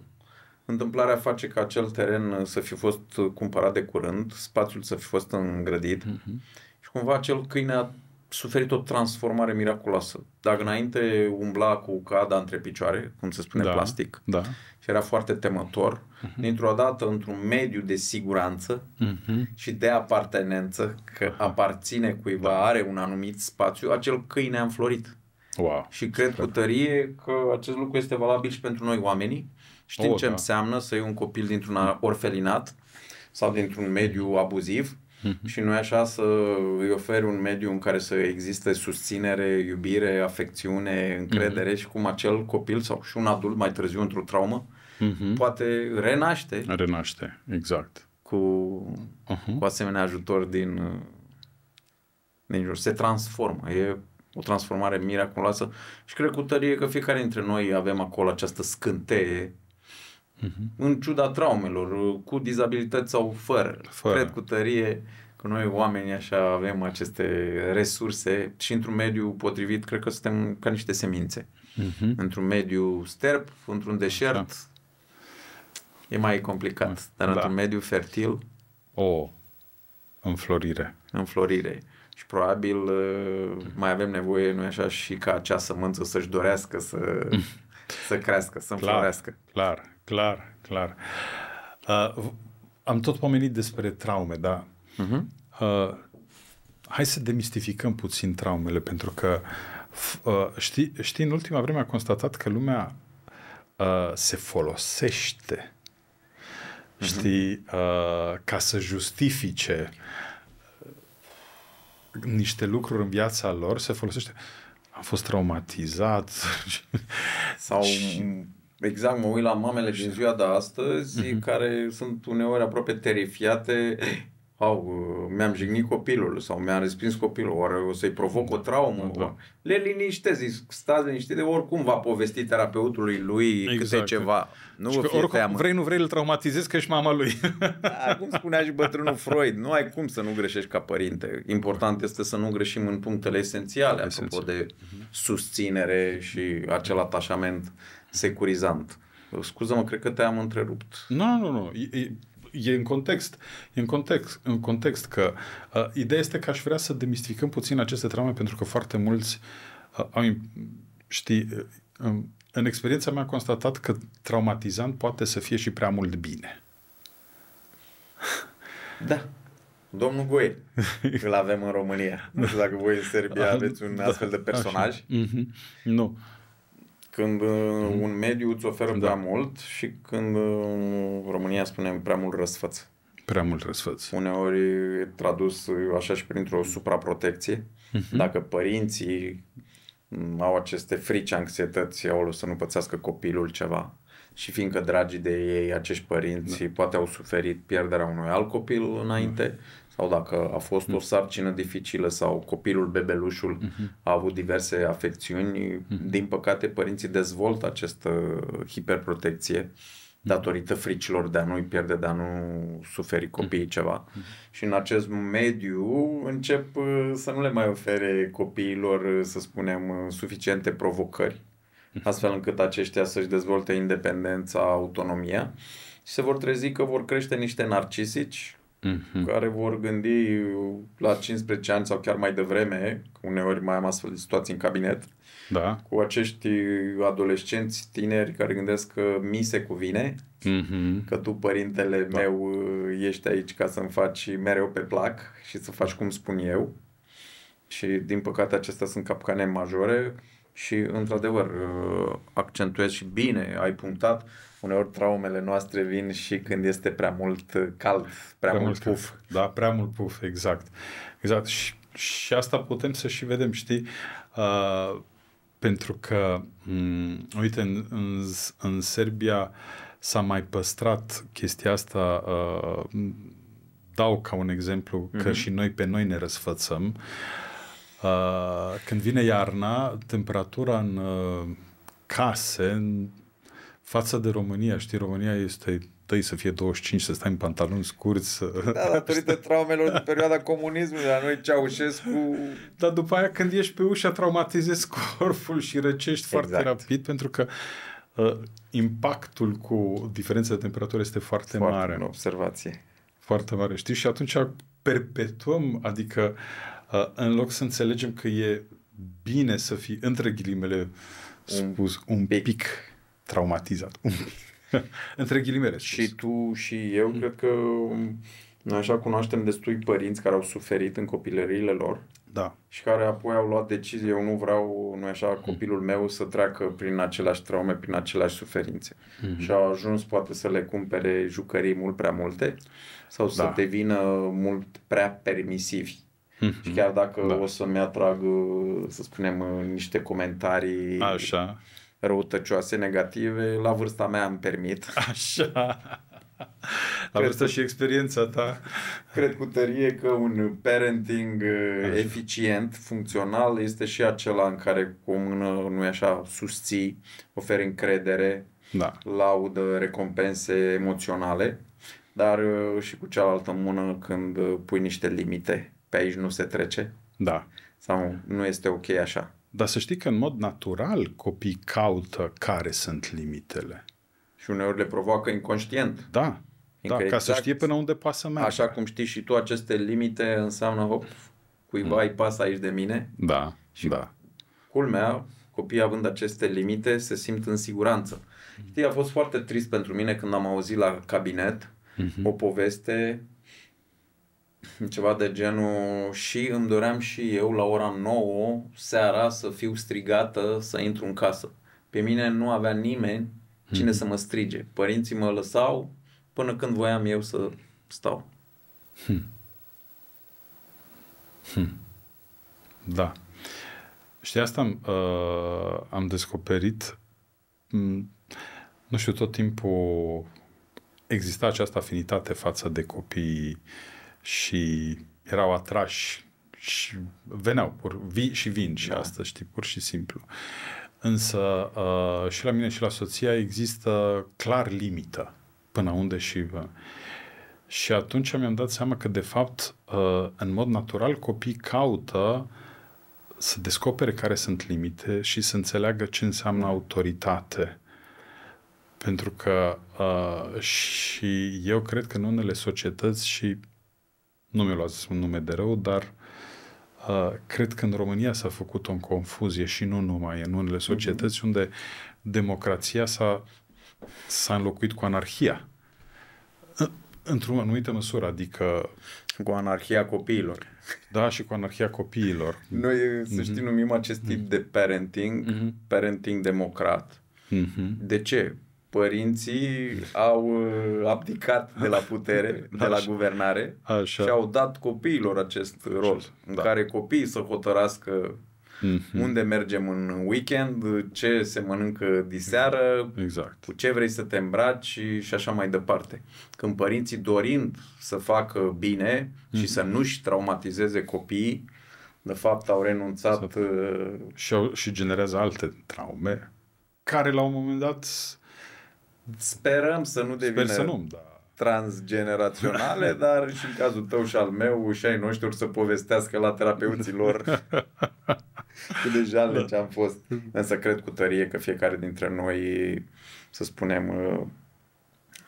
Întâmplarea face ca acel teren uh, să fi fost uh, cumpărat de curând, spațiul să fi fost îngrădit uh-huh. și cumva acel câine a suferit o transformare miraculoasă. Dacă înainte umbla cu cada între picioare, cum se spune da, plastic, da. și era foarte temător, uh-huh. dintr-o dată, într-un mediu de siguranță uh-huh. și de apartenență, că aparține cuiva, da. are un anumit spațiu, acel câine a înflorit. Wow, și cred super. cu tărie că acest lucru este valabil și pentru noi oamenii, Știm oh, ce da. înseamnă să iei un copil dintr-un orfelinat sau dintr-un mediu abuziv mhm. și nu așa să îi oferi un mediu în care să existe susținere, iubire, afecțiune, încredere mhm. și cum acel copil sau și un adult mai târziu într-o traumă mhm. poate renaște. Renaște, exact. Cu, uh-huh. cu asemenea ajutor din, din jur. Se transformă. E o transformare miraculoasă și cred cu tărie că fiecare dintre noi avem acolo această scânteie uh-huh. în ciuda traumelor, cu dizabilități sau fără. fără. Cred cu tărie că noi oamenii așa avem aceste resurse și într-un mediu potrivit, cred că suntem ca niște semințe. Uh-huh. Într-un mediu sterp, într-un deșert, da. e mai complicat, dar da. într-un mediu fertil... O înflorire. Înflorire. Și probabil uh, mai avem nevoie, nu așa, și ca acea sămânță să-și dorească să, mm. să crească, să înflorească. Clar, clar clar, clar. Uh, am tot pomenit despre traume, da. Uh-huh. Uh, hai să demistificăm puțin traumele, pentru că uh, știi, știi, în ultima vreme am constatat că lumea uh, se folosește, uh-huh. știi, uh, ca să justifice uh, niște lucruri în viața lor, se folosește am fost traumatizat sau și Exact, mă uit la mamele din ziua de astăzi, mm-hmm. care sunt uneori aproape terifiate. Au, mi-am jignit copilul sau mi-am respins copilul, oare o să-i provoc o da. traumă? Da. Le liniștez, zic, stați liniștit de oricum va povesti terapeutului lui exact. câte ceva. Nu și vă fie oricum, teamă. vrei, nu vrei, îl traumatizezi că ești mama lui. Da, cum spunea și bătrânul Freud, nu ai cum să nu greșești ca părinte. Important este să nu greșim în punctele esențiale, apropo de mhm. susținere și acel atașament securizant. Scuză-mă, cred că te-am întrerupt. Nu, nu, nu. E, e, în context. E în context, în context că uh, ideea este că aș vrea să demistificăm puțin aceste traume pentru că foarte mulți uh, au, știi, uh, um, în experiența mea am constatat că traumatizant poate să fie și prea mult bine. Da. Domnul Goe, îl avem în România. Nu știu dacă voi în Serbia ah, aveți un da. astfel de personaj. Mm-hmm. Nu. Când mm. un mediu îți oferă da. prea mult și când în uh, România spune prea mult răsfăț. Prea mult răsfăț. Uneori e tradus uh, așa și printr-o supraprotecție. Mm-hmm. Dacă părinții mm, au aceste frici, anxietăți, au să nu pățească copilul ceva, și fiindcă dragii de ei, acești părinți, da. poate au suferit pierderea unui alt copil înainte, da sau dacă a fost o mm. sarcină dificilă sau copilul, bebelușul mm-hmm. a avut diverse afecțiuni, mm-hmm. din păcate părinții dezvoltă această hiperprotecție mm-hmm. datorită fricilor de a nu-i pierde, de a nu suferi copiii ceva. Și în acest mediu încep uh, să nu le mai ofere copiilor, uh, să spunem, uh, suficiente provocări, astfel încât aceștia să-și dezvolte independența, autonomia și se vor trezi că vor crește niște narcisici mm-hmm. care vor gândi la 15 ani sau chiar mai devreme, uneori mai am astfel de situații în cabinet, da. cu acești adolescenți tineri care gândesc că mi se cuvine, mm-hmm. că tu, părintele da. meu, ești aici ca să-mi faci mereu pe plac și să faci cum spun eu. Și, din păcate, acestea sunt capcane majore și, într-adevăr, uh, accentuez și bine, ai punctat, uneori traumele noastre vin și când este prea mult cald, prea, prea mult puf. Da, prea mult puf, exact. Exact. Și, și asta putem să și vedem, știi? Uh, pentru că, um, uite, în, în, în Serbia s-a mai păstrat chestia asta, uh, dau ca un exemplu, mm-hmm. că mhm. și noi pe noi ne răsfățăm. Uh, Uh, când vine iarna, temperatura în uh, case, în față de România, știi, România este tăi să fie 25, să stai în pantaloni scurți. Să... Da, datorită traumelor din perioada comunismului, la noi Ceaușescu... Dar după aia când ieși pe ușa, traumatizezi corpul și răcești exact. foarte rapid, pentru că uh, impactul cu diferența de temperatură este foarte, foarte mare. Foarte observație. Foarte mare, știi? Și atunci perpetuăm, adică uh, Uh, în loc să înțelegem că e bine să fii, între ghilimele spus, un, un pic, pic traumatizat. Un pic. între ghilimele spus. Și tu și eu mm. cred că noi um, așa cunoaștem destui părinți care au suferit în copilăriile lor da. și care apoi au luat decizie, eu nu vreau, nu așa, mm. copilul mm. meu să treacă prin aceleași traume, prin aceleași suferințe. Mm-hmm. Și au ajuns poate să le cumpere jucării mult prea multe sau da. să devină mult prea permisivi Mm-hmm. Și chiar dacă da. o să-mi atrag, să spunem, niște comentarii Așa. răutăcioase, negative, la vârsta mea îmi permit. Așa. La cred vârsta cu, și experiența ta. Cred cu tărie că un parenting așa. eficient, funcțional, este și acela în care cu o mână, nu așa, susții, oferi încredere, da. laudă, recompense emoționale, dar uh, și cu cealaltă mână când uh, pui niște limite pe aici nu se trece. Da. Sau nu este ok așa. Dar să știi că în mod natural copiii caută care sunt limitele. Și uneori le provoacă inconștient. Da. da, ca exact, să știe până unde poate să meargă. Așa cum știi și tu, aceste limite înseamnă, hop, cuiva mm. îi pasă aici de mine. Da, și da. Culmea, copiii având aceste limite, se simt în siguranță. Știi, a fost foarte trist pentru mine când am auzit la cabinet mm-hmm. o poveste ceva de genul și îmi doream și eu la ora 9 seara să fiu strigată să intru în casă. Pe mine nu avea nimeni cine hmm. să mă strige. Părinții mă lăsau până când voiam eu să stau. Hmm. Hmm. Da. Și asta am, uh, am descoperit, m- nu știu, tot timpul exista această afinitate față de copiii uh, și erau atrași și veneau pur, vi și vin și da. asta, știi, pur și simplu. Însă uh, și la mine și la soția există clar limită până unde și... vă. Uh, și atunci mi-am dat seama că, de fapt, uh, în mod natural, copiii caută să descopere care sunt limite și să înțeleagă ce înseamnă autoritate. Pentru că uh, și eu cred că în unele societăți și nu mi-o luați să spun nume de rău, dar uh, cred că în România s-a făcut o confuzie și nu numai în unele mhm. societăți uh-huh. unde democrația s-a, s-a înlocuit cu anarhia. Într-o anumită măsură, adică... Cu anarhia copiilor. Da, și cu anarhia copiilor. Noi, să mhm. știi, numim acest tip mm-hmm. de parenting, mm-hmm. parenting democrat. Mm-hmm. De ce? părinții au uh, abdicat de la putere, de la guvernare Așa. și au dat copiilor acest rol Așa. în da. care copiii să hotărască Mm-hmm. Unde mergem în weekend, ce se mănâncă diseară, exact. cu ce vrei să te îmbraci și, așa mai departe. Când părinții dorind să facă bine mm-hmm. și să mhm. nu-și traumatizeze copiii, de fapt au renunțat. Exact. Uh, și, au, și generează alte traume care la un moment dat Sperăm să nu devină Sper să nu, da. transgeneraționale, dar și în cazul tău și al meu și ai noștri să povestească la terapeuții lor cu deja da. ce am fost. Însă cred cu tărie că fiecare dintre noi, să spunem,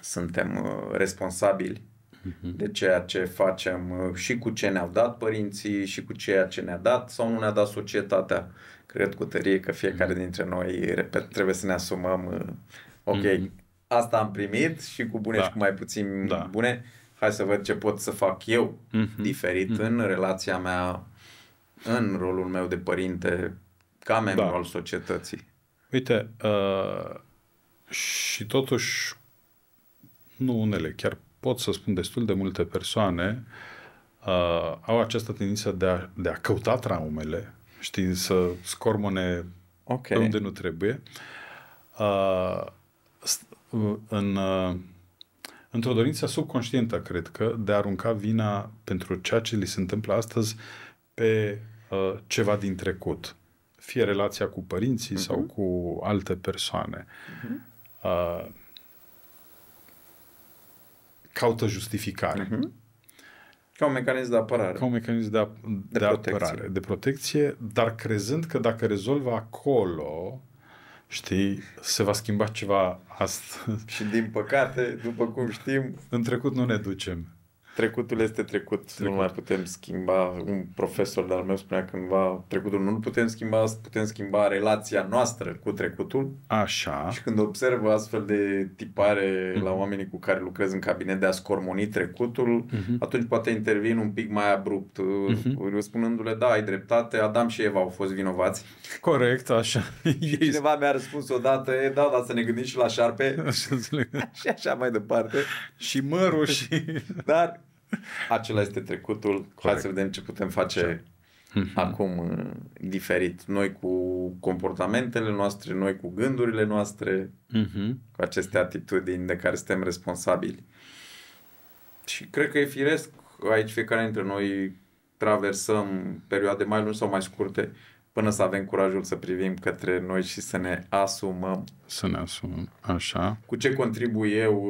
suntem responsabili mhm. de ceea ce facem și cu ce ne-au dat părinții și cu ceea ce ne-a dat sau nu ne-a dat societatea. Cred cu tărie că fiecare mhm. dintre noi, repet, trebuie să ne asumăm, ok, mm-hmm asta am primit și cu bune da. și cu mai puțin da. bune, hai să văd ce pot să fac eu mm-hmm. diferit mm-hmm. în relația mea, în rolul meu de părinte, ca membru da. al societății. Uite, uh, și totuși, nu unele, chiar pot să spun destul de multe persoane uh, au această tendință de a, de a căuta traumele, știi, să scormone okay. unde nu trebuie. Uh, Uh, în, uh, într-o dorință subconștientă, cred că, de a arunca vina pentru ceea ce li se întâmplă astăzi pe uh, ceva din trecut. Fie relația cu părinții uh-huh. sau cu alte persoane. Uh-huh. Uh, caută justificare. Uh-huh. Ca un mecanism de apărare. Ca un mecanism de, a, de, de protecție. apărare, de protecție, dar crezând că dacă rezolvă acolo, uh, Știi, se va schimba ceva astăzi. Și din păcate, după cum știm... În trecut nu ne ducem trecutul este trecut, trecut, nu mai putem schimba. Un profesor de-al meu spunea cândva, trecutul nu putem schimba, putem schimba relația noastră cu trecutul. Așa. Și când observ astfel de tipare mm-hmm. la oamenii cu care lucrez în cabinet de a scormoni trecutul, mm-hmm. atunci poate intervin un pic mai abrupt, mm-hmm. spunându-le, da, ai dreptate, Adam și Eva au fost vinovați. Corect, așa. și cineva mi-a răspuns odată, e, da, dar să ne gândim și la șarpe. Așa, și așa mai departe. și mărul și... Dar Acela este trecutul. Corect. Hai să vedem ce putem face Așa. acum uh, diferit. Noi cu comportamentele noastre, noi cu gândurile noastre, uh-huh. cu aceste atitudini de care suntem responsabili. Și cred că e firesc aici fiecare dintre noi traversăm perioade mai lungi sau mai scurte până să avem curajul să privim către noi și să ne asumăm. Să ne asumăm, așa. Cu ce contribuie eu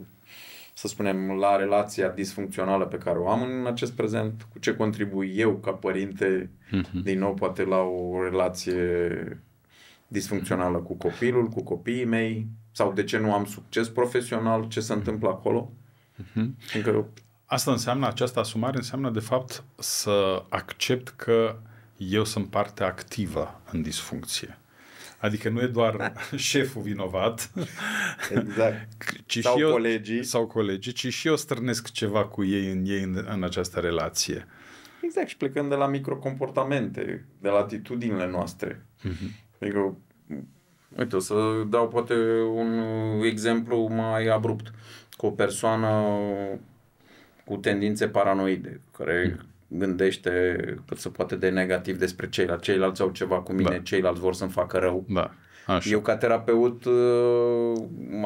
uh, să spunem, la relația disfuncțională pe care o am în acest prezent, cu ce contribui eu ca părinte, mhm. din nou, poate la o relație disfuncțională cu copilul, cu copiii mei, sau de ce nu am succes profesional, ce se întâmplă acolo. Încă... Mhm. Asta înseamnă, această asumare înseamnă, de fapt, să accept că eu sunt parte activă în disfuncție. Adică nu e doar da. șeful vinovat, exact. ci sau, și eu, colegii. sau colegii, ci și eu strănesc ceva cu ei în ei în, în această relație. Exact, și plecând de la microcomportamente, de la atitudinile noastre. Mhm. Adică, uite, o să dau poate un exemplu mai abrupt. Cu o persoană cu tendințe paranoide, care mm gândește cât se poate de negativ despre ceilalți. Ceilalți au ceva cu mine, da. ceilalți vor să-mi facă rău. Da. Așa. Eu ca terapeut uh,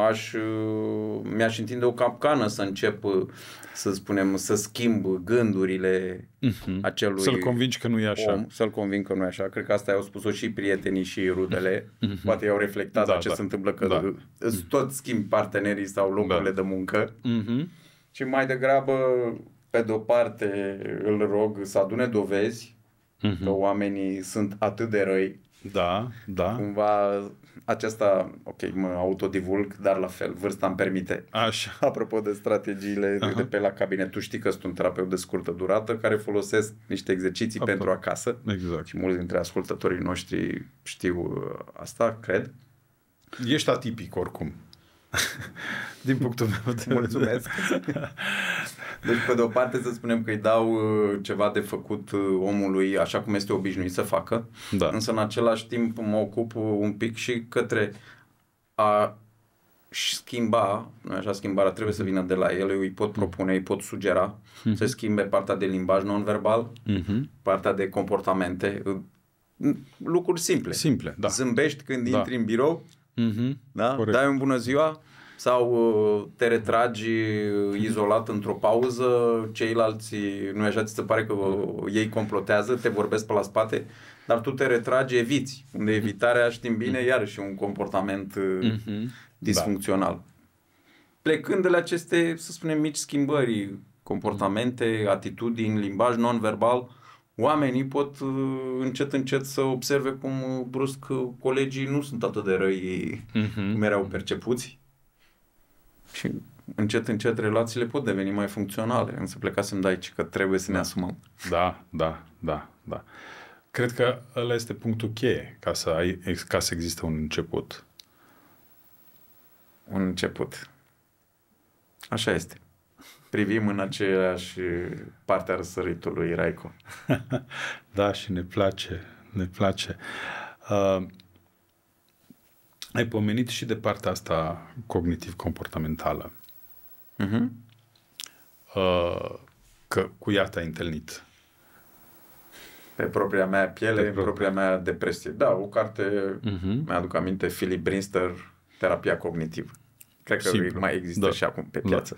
aș, uh, mi-aș întinde o capcană să încep uh, să spunem, să schimb gândurile uh-huh. acelui Să-l convingi că nu e așa. Om, să-l conving că nu e așa. Cred că asta i-au spus-o și prietenii și rudele. Uh-huh. Poate i-au reflectat da, la ce da. se întâmplă că da. tot schimb partenerii sau locurile da. de muncă. Uh-huh. Și mai degrabă pe de-o parte îl rog să adune dovezi uh-huh. că oamenii sunt atât de răi. Da, da. Cumva aceasta, ok, mă autodivulg, dar la fel, vârsta îmi permite. Așa. Apropo de strategiile uh-huh. de pe la cabinet, tu știi că sunt un terapeut de scurtă durată care folosesc niște exerciții Apa. pentru acasă. Exact. Și mulți dintre ascultătorii noștri știu uh, asta, cred. Ești atipic oricum. Din punctul meu de vedere, Mulțumesc. Deci, pe de o parte, să spunem că îi dau uh, ceva de făcut uh, omului așa cum este obișnuit să facă, da. însă în același timp mă ocup uh, un pic și către a schimba, nu așa, schimbarea trebuie să mhm. vină de la el. eu îi pot propune, îi pot sugera mm-hmm. să schimbe partea de limbaj non-verbal, mm-hmm. partea de comportamente, lucruri simple. Simple, da. Zâmbești când da. intri în birou, mm-hmm. da? Corect. dai un bună ziua, sau uh, te retragi uh, izolat într-o pauză, ceilalți, nu așa, ți se pare că uh, ei complotează, te vorbesc pe la spate, dar tu te retragi, eviți. Unde evitarea, știm bine, mm-hmm. iarăși un comportament mm-hmm. disfuncțional. Da. Plecând de la aceste, să spunem, mici schimbări, comportamente, mm-hmm. atitudini, limbaj non-verbal, oamenii pot încet, încet să observe cum brusc colegii nu sunt atât de răi mm-hmm. cum erau percepuți și încet, încet relațiile pot deveni mai funcționale. Însă să-mi dai aici că trebuie să ne da. asumăm. Da, da, da, da. Cred că ăla este punctul cheie ca să, ai, ca să există un început. Un început. Așa este. Privim în aceeași parte a răsăritului, Raico. da, și ne place, ne place. Uh, ai pomenit și de partea asta cognitiv-comportamentală. Uh-huh. Uh, că cu ea te-ai întâlnit. Pe propria mea piele, pe propria, propria mea depresie. Da, o carte, uh-huh. mi-aduc aminte, Philip Brinster, Terapia cognitivă. Cred că Simplu. mai există da. și acum pe da. piață.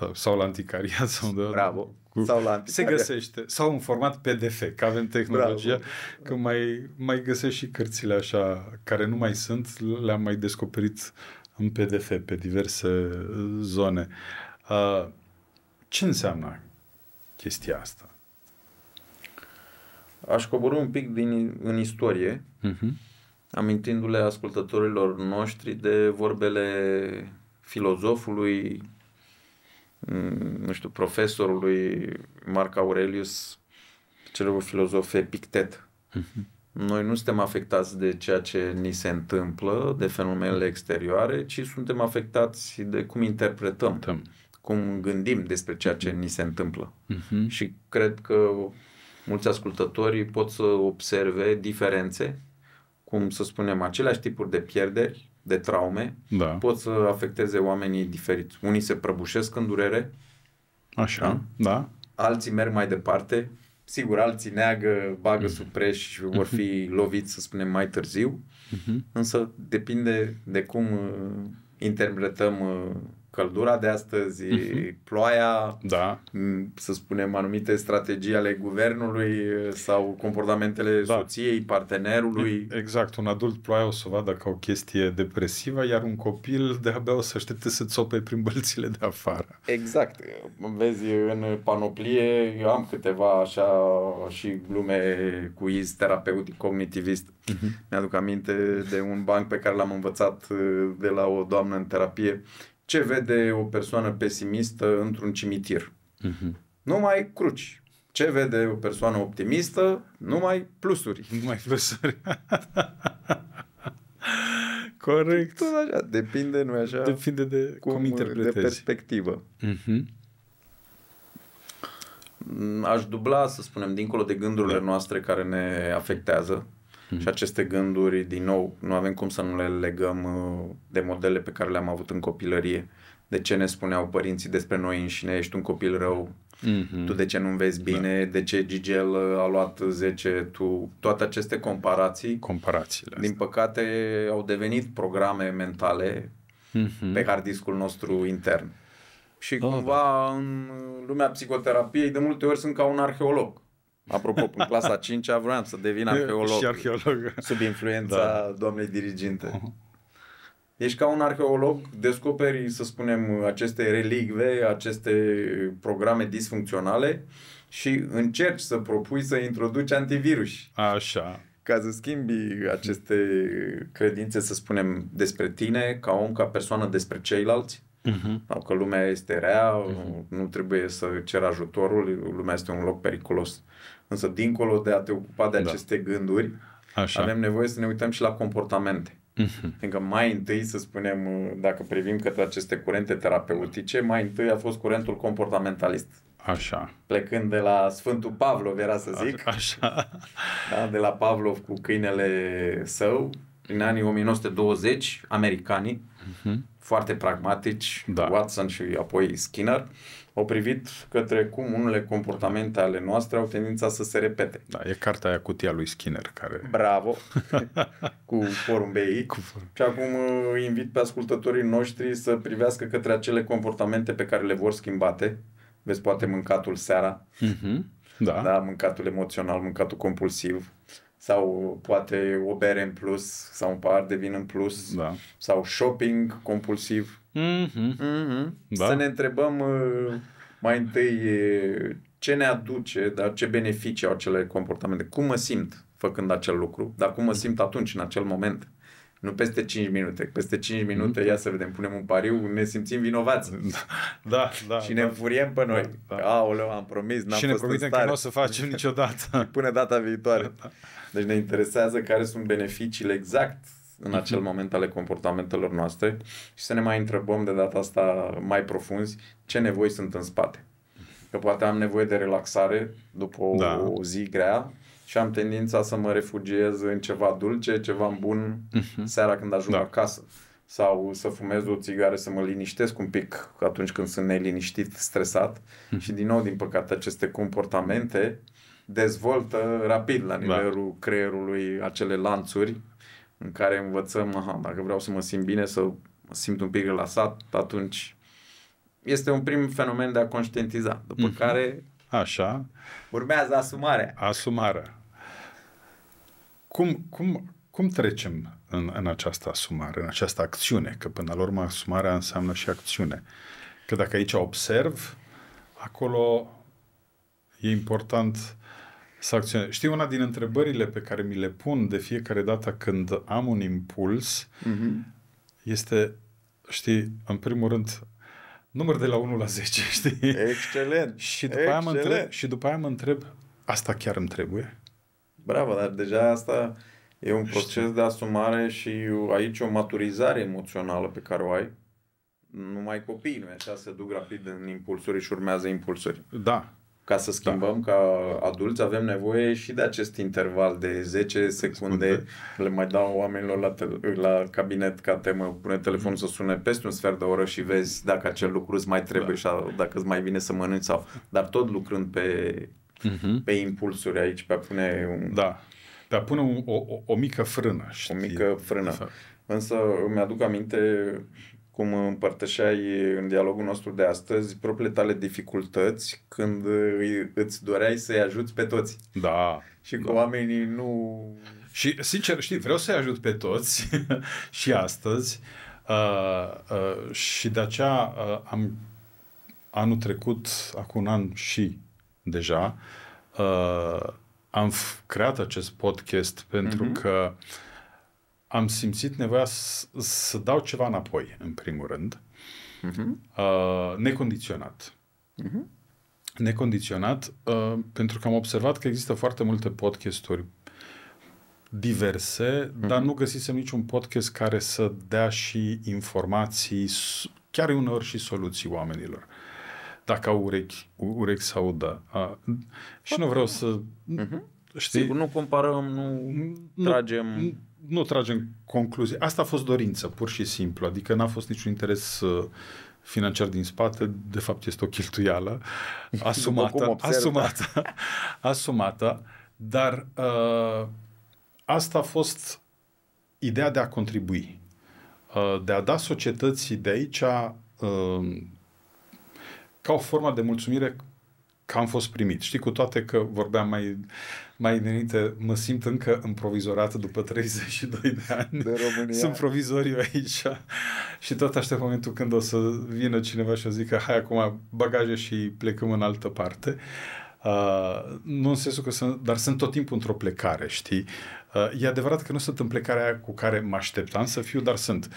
Da. Sau la anticariat. Sau de... Bravo. Cu... Sau la Se găsește. Sau în format PDF, că avem tehnologia, Bravo. că mai, mai găsești și cărțile așa, care nu mai sunt, le-am mai descoperit în PDF pe diverse uh, zone. Uh, ce înseamnă chestia asta? Aș coborâ un pic din, în istorie, uh-huh. amintindu-le ascultătorilor noștri de vorbele filozofului Mm, nu știu, profesorului Marc Aurelius, celui filozof Epictet. Mhm. Noi nu suntem afectați de ceea ce ni se întâmplă, de fenomenele exterioare, ci suntem afectați de cum interpretăm, Tăm. cum gândim despre ceea ce ni se întâmplă. Uh-huh. Și cred că mulți ascultători pot să observe diferențe, cum să spunem, aceleași tipuri de pierderi, de traume da. pot să afecteze oamenii diferit. Unii se prăbușesc în durere. Așa, da. da. Alții merg mai departe. Sigur, alții neagă, bagă mhm. sub preș și vor fi mhm. loviți, să spunem, mai târziu. Mhm. Însă depinde de cum uh, interpretăm uh, căldura de astăzi, mm-hmm. ploaia, da. să spunem, anumite strategii ale guvernului sau comportamentele da. soției, partenerului. Exact, un adult ploaia o să o vadă ca o chestie depresivă, iar un copil de-abia o să aștepte să țope prin bălțile de afară. Exact. Vezi, în panoplie am câteva așa și glume cu iz terapeutic cognitivist. Mm-hmm. Mi-aduc aminte de un banc pe care l-am învățat uh, de la o doamnă în terapie ce vede o persoană pesimistă într-un cimitir? Uh-huh. Mhm. Numai cruci. Ce vede o persoană optimistă? Numai plusuri. Numai plusuri. Corect. Tot așa, depinde, nu așa? Depinde de cum, cum interpretezi. De perspectivă. Uh-huh. Aș dubla, să spunem, dincolo de gândurile noastre care ne afectează, Mhm. Și aceste gânduri, din nou, nu avem cum să nu le legăm uh, de modele pe care le-am avut în copilărie. De ce ne spuneau părinții despre noi înșine, ești un copil rău, mm-hmm. tu de ce nu vezi da. bine, da. de ce Gigel uh, a luat 10, tu... Toate aceste comparații, Comparațiile din păcate, au devenit programe mentale mm-hmm. pe hard discul nostru intern. Și oh, cumva da. în lumea psihoterapiei de multe ori sunt ca un arheolog Apropo, în clasa 5 -a vreau să devin arheolog. Și arheolog. Sub influența da. doamnei diriginte. Ești ca un arheolog, descoperi, să spunem, aceste relicve, aceste programe disfuncționale și încerci să propui să introduci antivirus. Așa. Ca să schimbi aceste credințe, să spunem, despre tine, ca om, ca persoană, despre ceilalți. Uh-huh. că lumea este rea, uh-huh. nu trebuie să cer ajutorul, lumea este un loc periculos. Însă, dincolo de a te ocupa de da. aceste da. gânduri, Așa. avem nevoie să ne uităm și la comportamente. Mm-hmm. Fiindcă mai întâi, să spunem, dacă privim către aceste curente terapeutice, mai întâi a fost curentul comportamentalist. Așa. Plecând de la Sfântul Pavlov, era să zic. Așa. Da, de la Pavlov cu câinele său, în anii 1920, americanii, uh-huh. foarte pragmatici, da. Watson și apoi Skinner, au privit către cum unele comportamente ale noastre au tendința să se repete. Da, e cartea aia cutia lui Skinner care... Bravo! cu porumbei. Cu forum. Și acum uh, invit pe ascultătorii noștri să privească către acele comportamente pe care le vor schimbate. Vezi, poate mâncatul seara, mm-hmm. da. da, mâncatul emoțional, mâncatul compulsiv, sau poate o bere în plus sau un pahar de vin în plus da. sau shopping compulsiv. Mm-hmm. Mm-hmm. Da. Să ne întrebăm uh, mai întâi uh, ce ne aduce, dar ce beneficii au acele comportamente, cum mă simt făcând acel lucru, dar cum mă simt atunci, în acel moment. Nu peste 5 minute. Peste 5 mhm. minute, mm. ia să vedem, punem un pariu, ne simțim vinovați. Da, da. da și da. ne furiem pe noi. Da, da. Aoleu, am promis, n-am Și ne promitem că nu o să facem niciodată. Până data viitoare. Da, da. Deci ne interesează care sunt beneficiile exact în acel mhm. moment ale comportamentelor noastre și să ne mai întrebăm de data asta mai profunzi ce nevoi sunt în spate. Că poate am nevoie de relaxare după o, da. o zi grea și am tendința să mă refugiez în ceva dulce, ceva bun mhm. seara când ajung da. acasă. Sau să fumez o țigară să mă liniștesc un pic atunci când sunt neliniștit, stresat. Mhm. Și din nou, din păcate, aceste comportamente dezvoltă rapid la da. nivelul da. creierului acele lanțuri în care învățăm, aha, dacă vreau să mă simt bine, să mă simt un pic relaxat, atunci este un prim fenomen de a conștientiza, după mm-hmm. care Așa. urmează asumarea. Asumarea cum, cum, cum trecem în, în această asumare, în această acțiune? Că până la urmă asumarea înseamnă și acțiune. Că dacă aici observ, acolo e important să acționez. Știi, una din întrebările pe care mi le pun de fiecare dată când am un impuls mm-hmm. este, știi, în primul rând, număr de la 1 la 10, știi? Excelent! și după, Excelent. Aia mă întreb, și după aia mă întreb, asta chiar îmi trebuie? Bravo, dar deja asta e un proces de asumare și aici o maturizare emoțională pe care o ai. Numai copiii nu așa, se duc rapid în impulsuri și urmează impulsuri. Da. Ca să schimbăm da. ca adulți avem nevoie și de acest interval de 10 secunde. Scuze. Le mai dau oamenilor la, te- la cabinet ca temă, pune telefonul să sune peste un sfert de oră și vezi dacă acel lucru îți mai trebuie da. și dacă îți mai vine să mănânci sau... Dar tot lucrând pe uh-huh. pe impulsuri aici, pe a pune un... Da, pe a pune un, o, o, o mică frână. Știi? O mică frână. Exact. Însă îmi aduc aminte cum împărtășeai în dialogul nostru de astăzi propriile tale dificultăți când îți doreai să-i ajuți pe toți. Da. Și cu da. oamenii nu... Și, sincer, știi, vreau să-i ajut pe toți și astăzi uh, uh, și de aceea uh, am anul trecut, acum un an și deja. Uh, am creat acest podcast pentru uh-huh. că am simțit nevoia să, să dau ceva înapoi, în primul rând, uh-huh. uh, necondiționat. Uh-huh. Necondiționat, uh, pentru că am observat că există foarte multe podcasturi diverse, uh-huh. dar nu găsisem niciun podcast care să dea și informații, chiar uneori și soluții oamenilor dacă au urechi, urechi sau da. A, și nu vreau să... Uh-huh. Știi? Sigur, nu comparăm, nu, nu tragem... Nu, nu tragem concluzii. Asta a fost dorință, pur și simplu. Adică n-a fost niciun interes uh, financiar din spate, de fapt este o cheltuială asumată, asumată, asumată, dar uh, asta a fost ideea de a contribui, uh, de a da societății de aici uh, ca o formă de mulțumire că am fost primit. Știi, cu toate că vorbeam mai, mai înainte, mă simt încă improvizorat după 32 de ani. De România. Sunt provizoriu aici și tot aștept momentul când o să vină cineva și o zică hai acum bagaje și plecăm în altă parte. Uh, nu în sensul că sunt, dar sunt tot timpul într-o plecare, știi? Uh, e adevărat că nu sunt în plecarea cu care mă așteptam să fiu, dar sunt.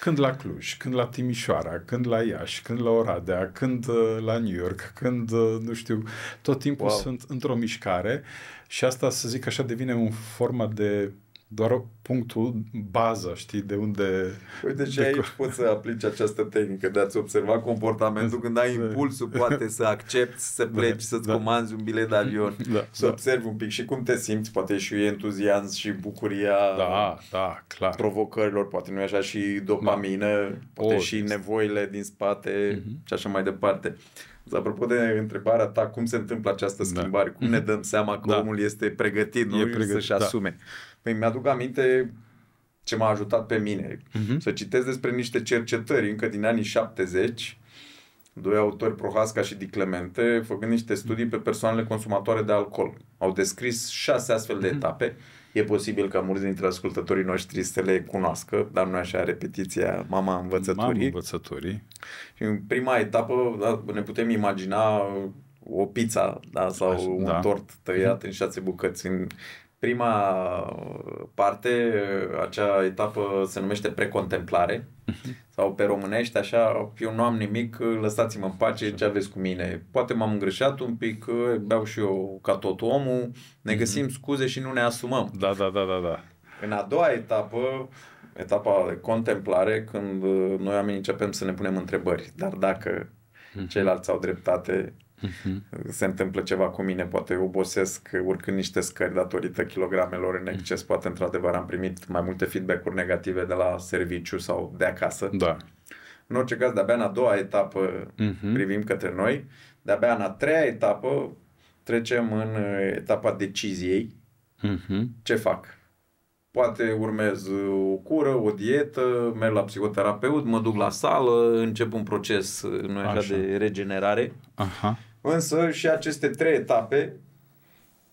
Când la Cluj, când la Timișoara, când la Iași, când la Oradea, când uh, la New York, când, uh, nu știu, tot timpul wow. sunt într-o mișcare și asta, să zic așa, devine o formă de doar punctul bază, știi, de unde... Uite și aici cu... poți să aplici această tehnică de a-ți observa comportamentul când ai da. impulsul, poate să accepti, să da. pleci, da. să-ți da. comanzi un bilet de avion, da. să da. observi un pic și cum te simți, poate și entuziasm și bucuria da, da, clar. provocărilor, poate nu e așa, și dopamină, da. poate oh, și nevoile din spate mm-hmm. și așa mai departe. Apropo de întrebarea ta, cum se întâmplă această da. schimbare? Da. Cum ne mhm. dăm seama că da. omul este pregătit, nu? E pregătit, să-și da. asume. Păi mi-aduc aminte ce m-a ajutat pe mine. Uh-huh. Să citesc despre niște cercetări încă din anii 70, doi autori, Prohasca și Diclemente, făcând niște studii pe persoanele consumatoare de alcool. Au descris șase astfel de mhm. etape. E posibil ca mulți dintre ascultătorii noștri să le cunoască, dar nu așa repetiția mama învățătorii. Mama învățătorii. Și în prima etapă da, ne putem imagina o pizza da, sau așa, un da. tort tăiat mhm. în șase bucăți în Prima uh, parte, uh, acea etapă se numește precontemplare sau pe românești, așa, eu nu am nimic, uh, lăsați-mă în pace, ce aveți cu mine. Poate m-am îngrășat un pic, beau și eu ca tot omul, ne mhm. găsim scuze și nu ne asumăm. Da, da, da, da, da. În a doua etapă, etapa de contemplare, când noi oamenii începem să ne punem întrebări. Dar dacă mhm. ceilalți au dreptate, uh-huh. se întâmplă ceva cu mine, poate obosesc urcând niște scări datorită kilogramelor în exces, uh-huh. poate într-adevăr am primit mai multe feedback-uri negative de la serviciu sau de acasă. Da. În orice caz, de-abia în a doua etapă uh-huh. privim către noi, de-abia în a treia etapă trecem în etapa deciziei. Uh-huh. Ce fac? Poate urmez o cură, o dietă, merg la psihoterapeut, mă duc la sală, încep un proces nu așa, așa. de regenerare. Aha. Însă și aceste trei etape,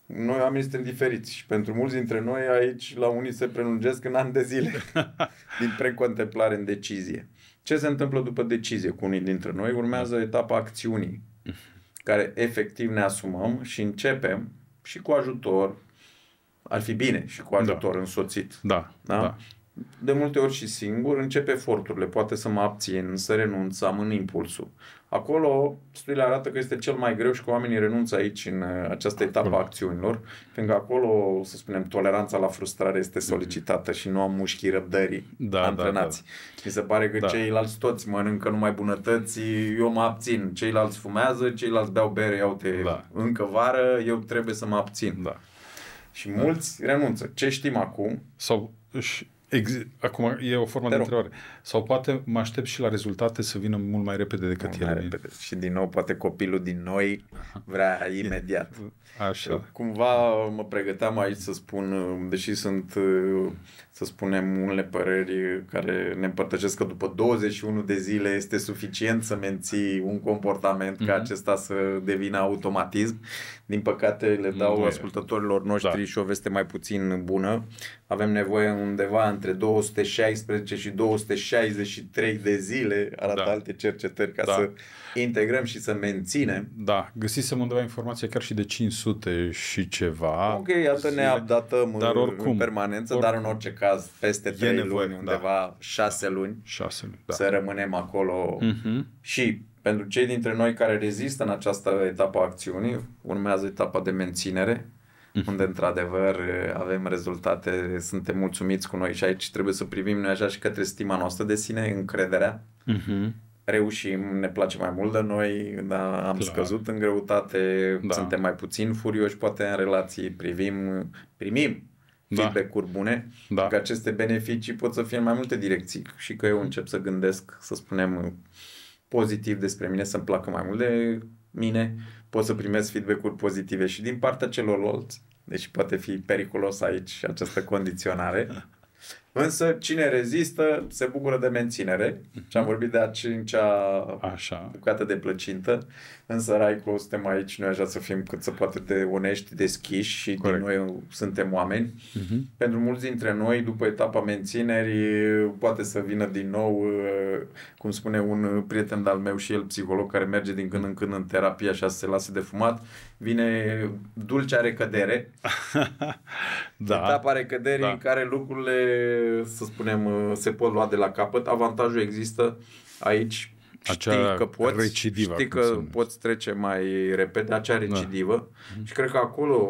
noi oamenii suntem diferiți și pentru mulți dintre noi aici la unii se prelungesc în ani de zile din precontemplare în decizie. Ce se întâmplă după decizie cu unii dintre noi? Urmează etapa acțiunii, care efectiv ne asumăm și începem și cu ajutor, ar fi bine și cu da. ajutor da. însoțit. Da, da. da. De multe ori și singur încep eforturile, poate să mă abțin, să renunț, să amân impulsul. Acolo, studiile arată că este cel mai greu și că oamenii renunță aici în uh, această etapă a acțiunilor, pentru că acolo, să spunem, toleranța la frustrare este solicitată și nu am mușchii răbdării da, da antrenați. Da, da. Mi se pare că da. ceilalți toți mănâncă numai bunătăți, eu mă abțin, ceilalți fumează, ceilalți beau bere, iau te da. încă vară, eu trebuie să mă abțin. Da. Și mulți da. renunță. Ce știm acum? Sau și Ex- Acum e o formă de întrebare. Sau poate mă aștept și la rezultate să vină mult mai repede decât mult ele. Mai repede. Și din nou, poate copilul din noi vrea imediat. Așa. cumva mă pregăteam aici să spun, deși sunt să spunem, unele păreri care ne împărtășesc că după 21 de zile este suficient să menții un comportament mm-hmm. ca mhm. acesta să devină automatism. Din păcate le dau mm-hmm. ascultătorilor noștri da. și o veste mai puțin bună. Avem nevoie undeva între 216 și 263 de zile, arată da. alte cercetări, ca da. să integrăm și să menținem. Da, găsisem undeva informație chiar și de 500 și ceva. Ok, iată ne updatăm dar oricum, în permanență, oricum, dar în orice caz peste 3 nevoie, da. luni, undeva da. 6 luni, 6 luni da. să rămânem acolo uh-huh. și pentru cei dintre noi care rezistă în această etapă a acțiunii, urmează etapa de menținere, mhm. unde într-adevăr avem rezultate, suntem mulțumiți cu noi și aici trebuie să privim noi așa și către stima noastră de sine, încrederea, uh-huh reușim, ne place mai mult de noi, dar am Clar. scăzut în greutate, da. suntem mai puțin furioși poate în relații, privim, primim da. feedback-uri bune, da. că aceste beneficii pot să fie în mai multe direcții și că eu încep să gândesc, să spunem, pozitiv despre mine, să-mi placă mai mult de mine, pot să primesc feedback-uri pozitive și din partea celorlalți, deci poate fi periculos aici această condiționare, Însă cine rezistă se bucură de menținere uh-huh. și am mhm. vorbit de a cincea așa. bucată de plăcintă, însă Raico suntem aici noi așa să fim cât se poate de onești, deschiși și Corect. din noi suntem oameni. Uh-huh. Pentru mulți dintre noi, după etapa menținerii, poate să vină din nou, eh, cum spune un prieten al meu și el psiholog care merge din când în când în terapie așa să se lase de fumat, vine dulcea recădere, da. etapa recăderii da. în care lucrurile să spunem, uh, se pot lua de la capăt. Avantajul există aici. Acea știi că poți, recidivă, știi că poți trece mai repede, acea da. recidivă. Da. Și cred că acolo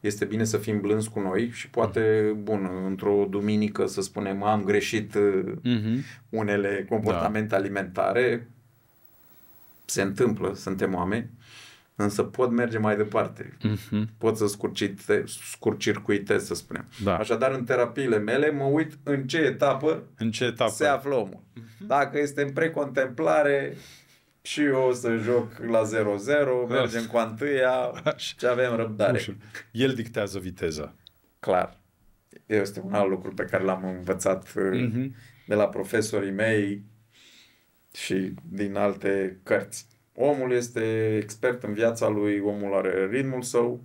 este bine să fim blânzi cu noi și poate, mhm. bun, într-o duminică, să spunem, am greșit uh, mhm. unele comportamente da. alimentare. Se întâmplă, suntem oameni însă pot merge mai departe. Uh-huh. Pot să scurcite, scurcircuitez, să spunem. Da. Așadar, în terapiile mele mă uit în ce etapă, în ce etapă? se află omul. Uh-huh. Dacă este în precontemplare, și eu o să joc la 0-0, mergem cu întâia și avem răbdare. Ușur. El dictează viteza. Clar. Este un alt lucru pe care l-am învățat uh-huh. de la profesorii mei și din alte cărți. Omul este expert în viața lui, omul are ritmul său.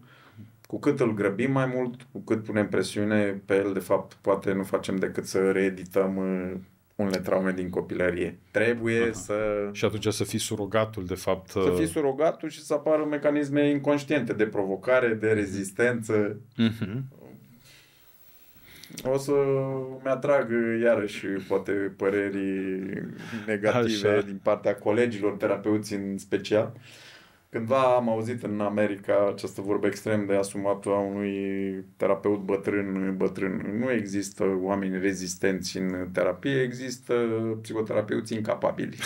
Cu cât îl grăbim mai mult, cu cât punem presiune pe el, de fapt, poate nu facem decât să reedităm uh, unele traume din copilărie. Trebuie Aha. să... Și atunci să fii surogatul, de fapt. Să fii uh, surogatul și să apară mecanisme inconștiente de provocare, de rezistență. Uh-huh o să mi-atrag iarăși poate părerii negative Așa. din partea colegilor terapeuți în special. Cândva am auzit în America această vorbă extrem de asumată a unui terapeut bătrân, bătrân. Nu există oameni rezistenți în terapie, există psihoterapeuți incapabili.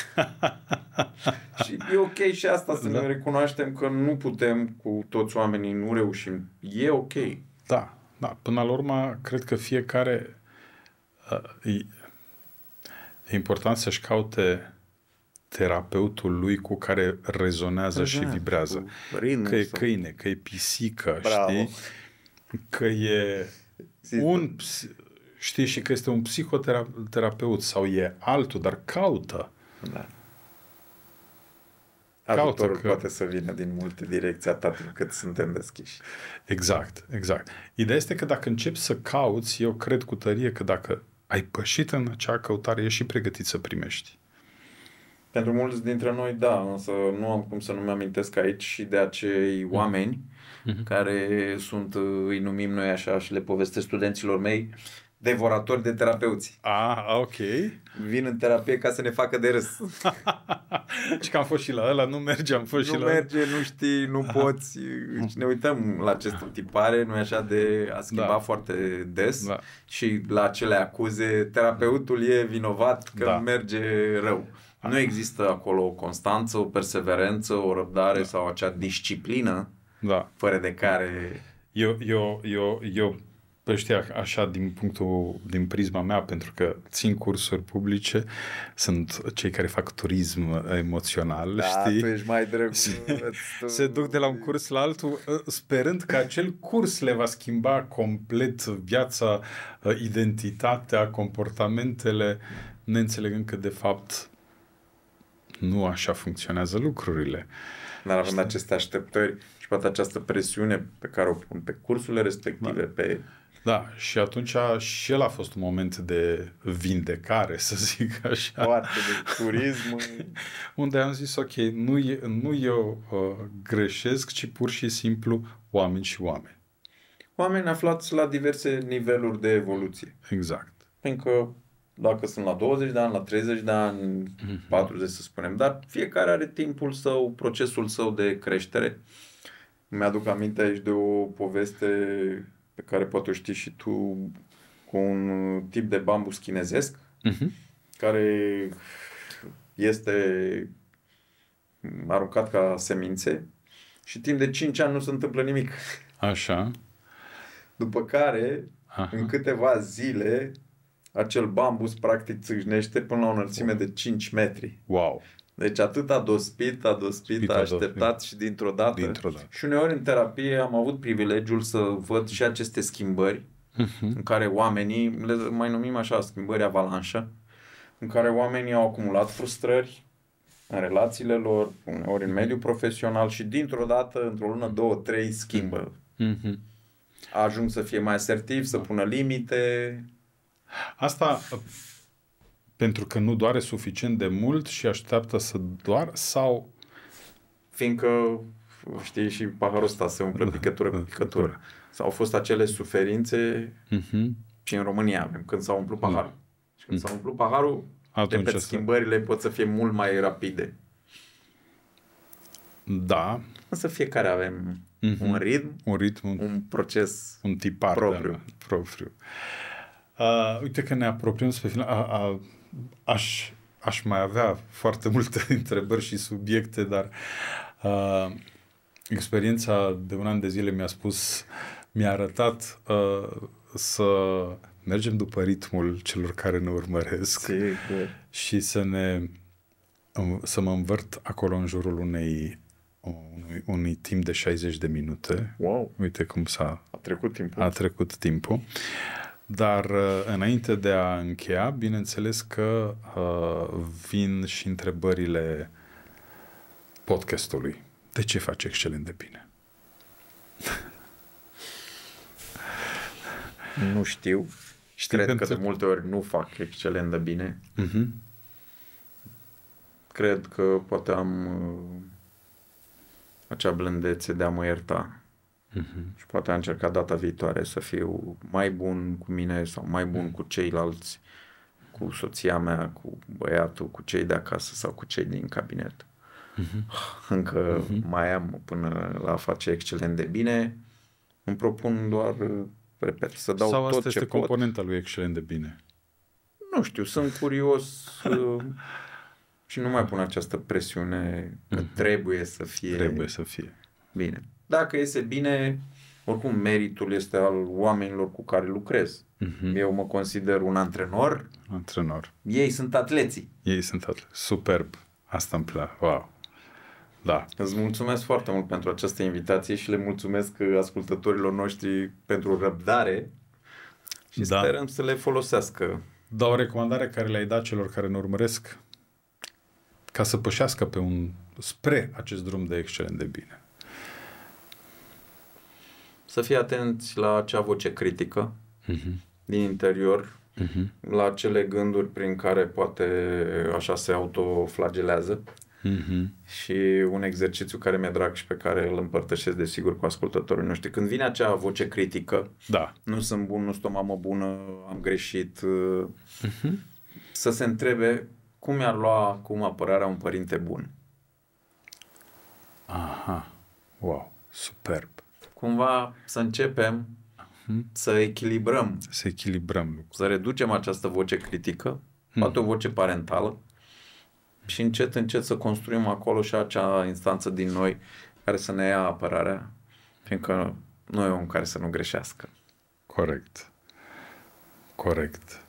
și e ok și asta să da. ne recunoaștem că nu putem cu toți oamenii, nu reușim. E ok. Da, da, până la urmă, cred că fiecare uh, e, e important să-și caute terapeutul lui cu care rezonează exact, și vibrează. că e sau... câine, că e pisică, Bravo. știi? Că e un... Știi și că este un psihoterapeut sau e altul, dar caută. Da. Ajutorul că... poate să vină din multe direcții atât timp cât suntem deschiși. Exact, exact. Ideea este că dacă începi să cauți, eu cred cu tărie că dacă ai pășit în acea căutare, ești și pregătit să primești. Pentru mulți dintre noi, da, însă nu am cum să nu-mi amintesc aici și de acei mm. oameni mm-hmm. care sunt, îi numim noi așa și le povestesc studenților mei, uh, devoratori de terapeuți. Ah, ah, ok. Vin în terapie ca să ne facă de râs. și că am fost și la ăla, nu merge, am fost nu și la Nu merge, nu știi, nu poți. ne uităm la acest tipare, nu așa de a schimba da. foarte des da. și la cele acuze, terapeutul e vinovat că da. merge rău. Nu ah. există acolo o constanță, o perseverență, o răbdare da. sau acea disciplină da. fără de care eu, eu, eu, eu știi, așa, din punctul, din prisma mea, pentru că țin cursuri publice, sunt cei care fac turism emoțional, da, știi? tu ești mai drăguț. Se, se duc de la un curs la altul, ă, sperând că acel curs le va schimba complet viața, ă, identitatea, comportamentele, neînțelegând că, de fapt, nu așa funcționează lucrurile. Dar având aceste așteptări și poate această presiune pe care o pun pe cursurile respective, da. pe da, și atunci și el a fost un moment de vindecare, să zic așa. Foarte de turism. Unde am zis, ok, nu, nu eu uh, greșesc, ci pur și simplu oameni și oameni. Oameni aflați la diverse niveluri de evoluție. Exact. Pentru că dacă sunt la 20 de ani, la 30 de ani, mm-hmm. 40 să spunem, dar fiecare are timpul său, procesul său de creștere. Mi-aduc aminte aici de o poveste pe care poate o știi și tu cu un tip de bambus chinezesc uh-huh. care este aruncat ca semințe și timp de 5 ani nu se întâmplă nimic. Așa. După care, Aha. în câteva zile, acel bambus practic țâșnește până la o înălțime de 5 metri. Wow. Deci atât a dospit, a dospit, a așteptat dospit. și dintr-o dată. dintr-o dată. Și uneori în terapie am avut privilegiul să văd și aceste schimbări uh-huh. în care oamenii, le mai numim așa schimbări avalanșă, în care oamenii au acumulat frustrări în relațiile lor, uneori în mhm. mediul profesional și dintr-o dată, într-o lună, două, trei, schimbă. Uh-huh. Ajung să fie mai asertiv, să da. pună limite. Asta pentru că nu doare suficient de mult și așteaptă să doar sau... Fiindcă, știi, și paharul ăsta se umple picătură cu picătură. Au fost acele suferințe uh-huh. și în România avem, când s-a umplut da. paharul. Uh-huh. Și când s-a mhm. umplut paharul, Atunci repet, schimbările pot să fie mult mai rapide. Da. Însă fiecare avem uh-huh. un ritm, un ritm, un, un proces un tipar propriu. propriu. Uh, uite că ne apropiem spre final. A, a, aș, aș mai avea foarte multe întrebări și subiecte, dar uh, experiența de un an de zile mi-a spus, mi-a arătat uh, să mergem după ritmul celor care ne urmăresc Sigur. și să ne um, să mă învârt acolo în jurul unei unui, unui timp de 60 de minute. Wow! Uite cum s-a... A trecut timpul. A trecut timpul. Uh, dar uh, înainte de a încheia, bineînțeles că uh, vin și întrebările podcastului. De ce faci excelent de bine? Nu știu. Știi Cred că de multe ori nu fac excelent de bine. Uh-huh. Cred că poate am uh, acea blândețe de a mă ierta Uh-huh. Și poate a încercat data viitoare să fiu mai bun cu mine sau mai bun mhm. cu ceilalți, cu soția mea, cu băiatul, cu cei de acasă sau cu cei din cabinet. Uh-huh. Încă uh-huh. mai am până la a face excelent de bine. Îmi propun doar, repet, să dau sau tot asta ce este pot. componenta lui excelent de bine? Nu știu, sunt curios uh, și nu mai pun această presiune că uh-huh. trebuie să fie. Trebuie să fie. Bine. Dacă iese bine, oricum meritul este al oamenilor cu care lucrez. Uh-huh. Eu mă consider un antrenor. Antrenor. Ei sunt atleții. Ei sunt atleții. Superb. Asta îmi place. Wow. Da. Îți mulțumesc foarte mult pentru această invitație și le mulțumesc ascultătorilor noștri pentru răbdare și da. sperăm să le folosească. Dau o recomandare care le-ai dat celor care ne urmăresc ca să pășească pe un, spre acest drum de excelent de bine să fii atenți la acea voce critică uh-huh. din interior, uh-huh. la acele gânduri prin care poate așa se autoflagelează. Uh-huh. Mhm. Și un exercițiu care mi-e drag și pe care îl împărtășesc desigur cu ascultătorii noștri. Când vine acea voce critică, da. nu sunt bun, nu sunt o mamă bună, am greșit, uh-huh. să se întrebe cum mi-ar lua acum apărarea un părinte bun. Aha, wow, superb cumva să începem mhm. să echilibrăm. Să echilibrăm. Să reducem această voce critică, hmm. poate o voce parentală, și încet, încet să construim acolo și acea instanță din noi care să ne ia apărarea, fiindcă nu e om care să nu greșească. Corect. Corect.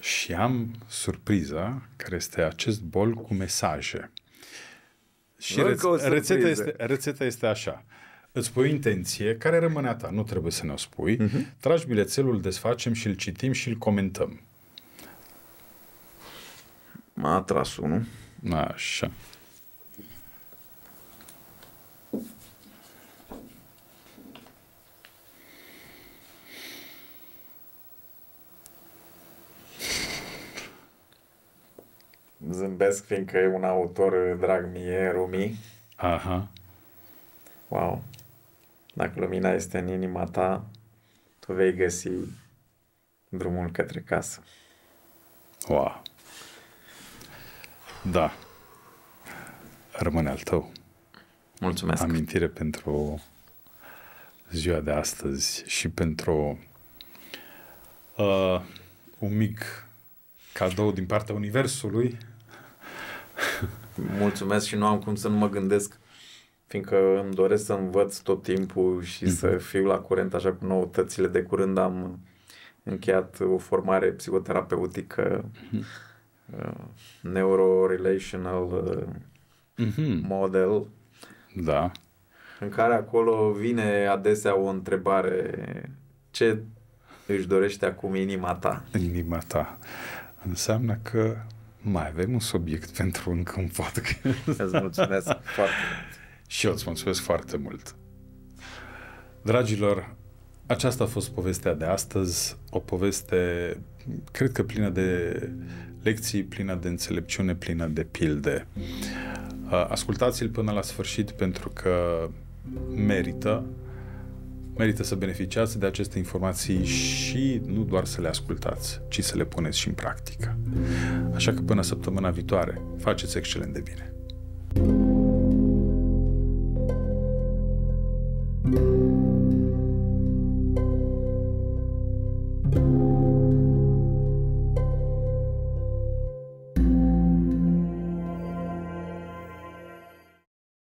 Și am surpriza care este acest bol cu mesaje. Și reț- rețeta, este, rețeta este așa îți pui o intenție care rămâne a ta, nu trebuie să ne-o spui, uh-huh. tragi bilețelul, desfacem și îl citim și îl comentăm. M-a atras unul. Așa. Zâmbesc fiindcă e un autor drag mie, Rumi. Aha. Wow. Dacă lumina este în inima ta, tu vei găsi drumul către casă. Wow! Da. Rămâne al tău. Mulțumesc. Amintire pentru ziua de astăzi și pentru uh, un mic cadou din partea Universului. Mulțumesc și nu am cum să nu mă gândesc fiindcă îmi doresc să învăț tot timpul și mm. să mhm. fiu la curent așa cu noutățile. De curând am încheiat o formare psihoterapeutică mm. hmm neuro-relational mm-hmm. model. Da. În care acolo vine adesea o întrebare. Ce își dorește acum inima ta? Inima ta. Înseamnă că mai avem un subiect pentru încă un podcast. Îți mulțumesc foarte mult. Și eu îți mulțumesc foarte mult. Dragilor, aceasta a fost povestea de astăzi, o poveste, cred că plină de lecții, plină de înțelepciune, plină de pilde. Uh, ascultați-l până la sfârșit pentru că merită, merită să beneficiați de aceste informații și nu doar să le ascultați, ci să le puneți și în practică. Așa că până săptămâna viitoare, faceți excelent de bine! thank you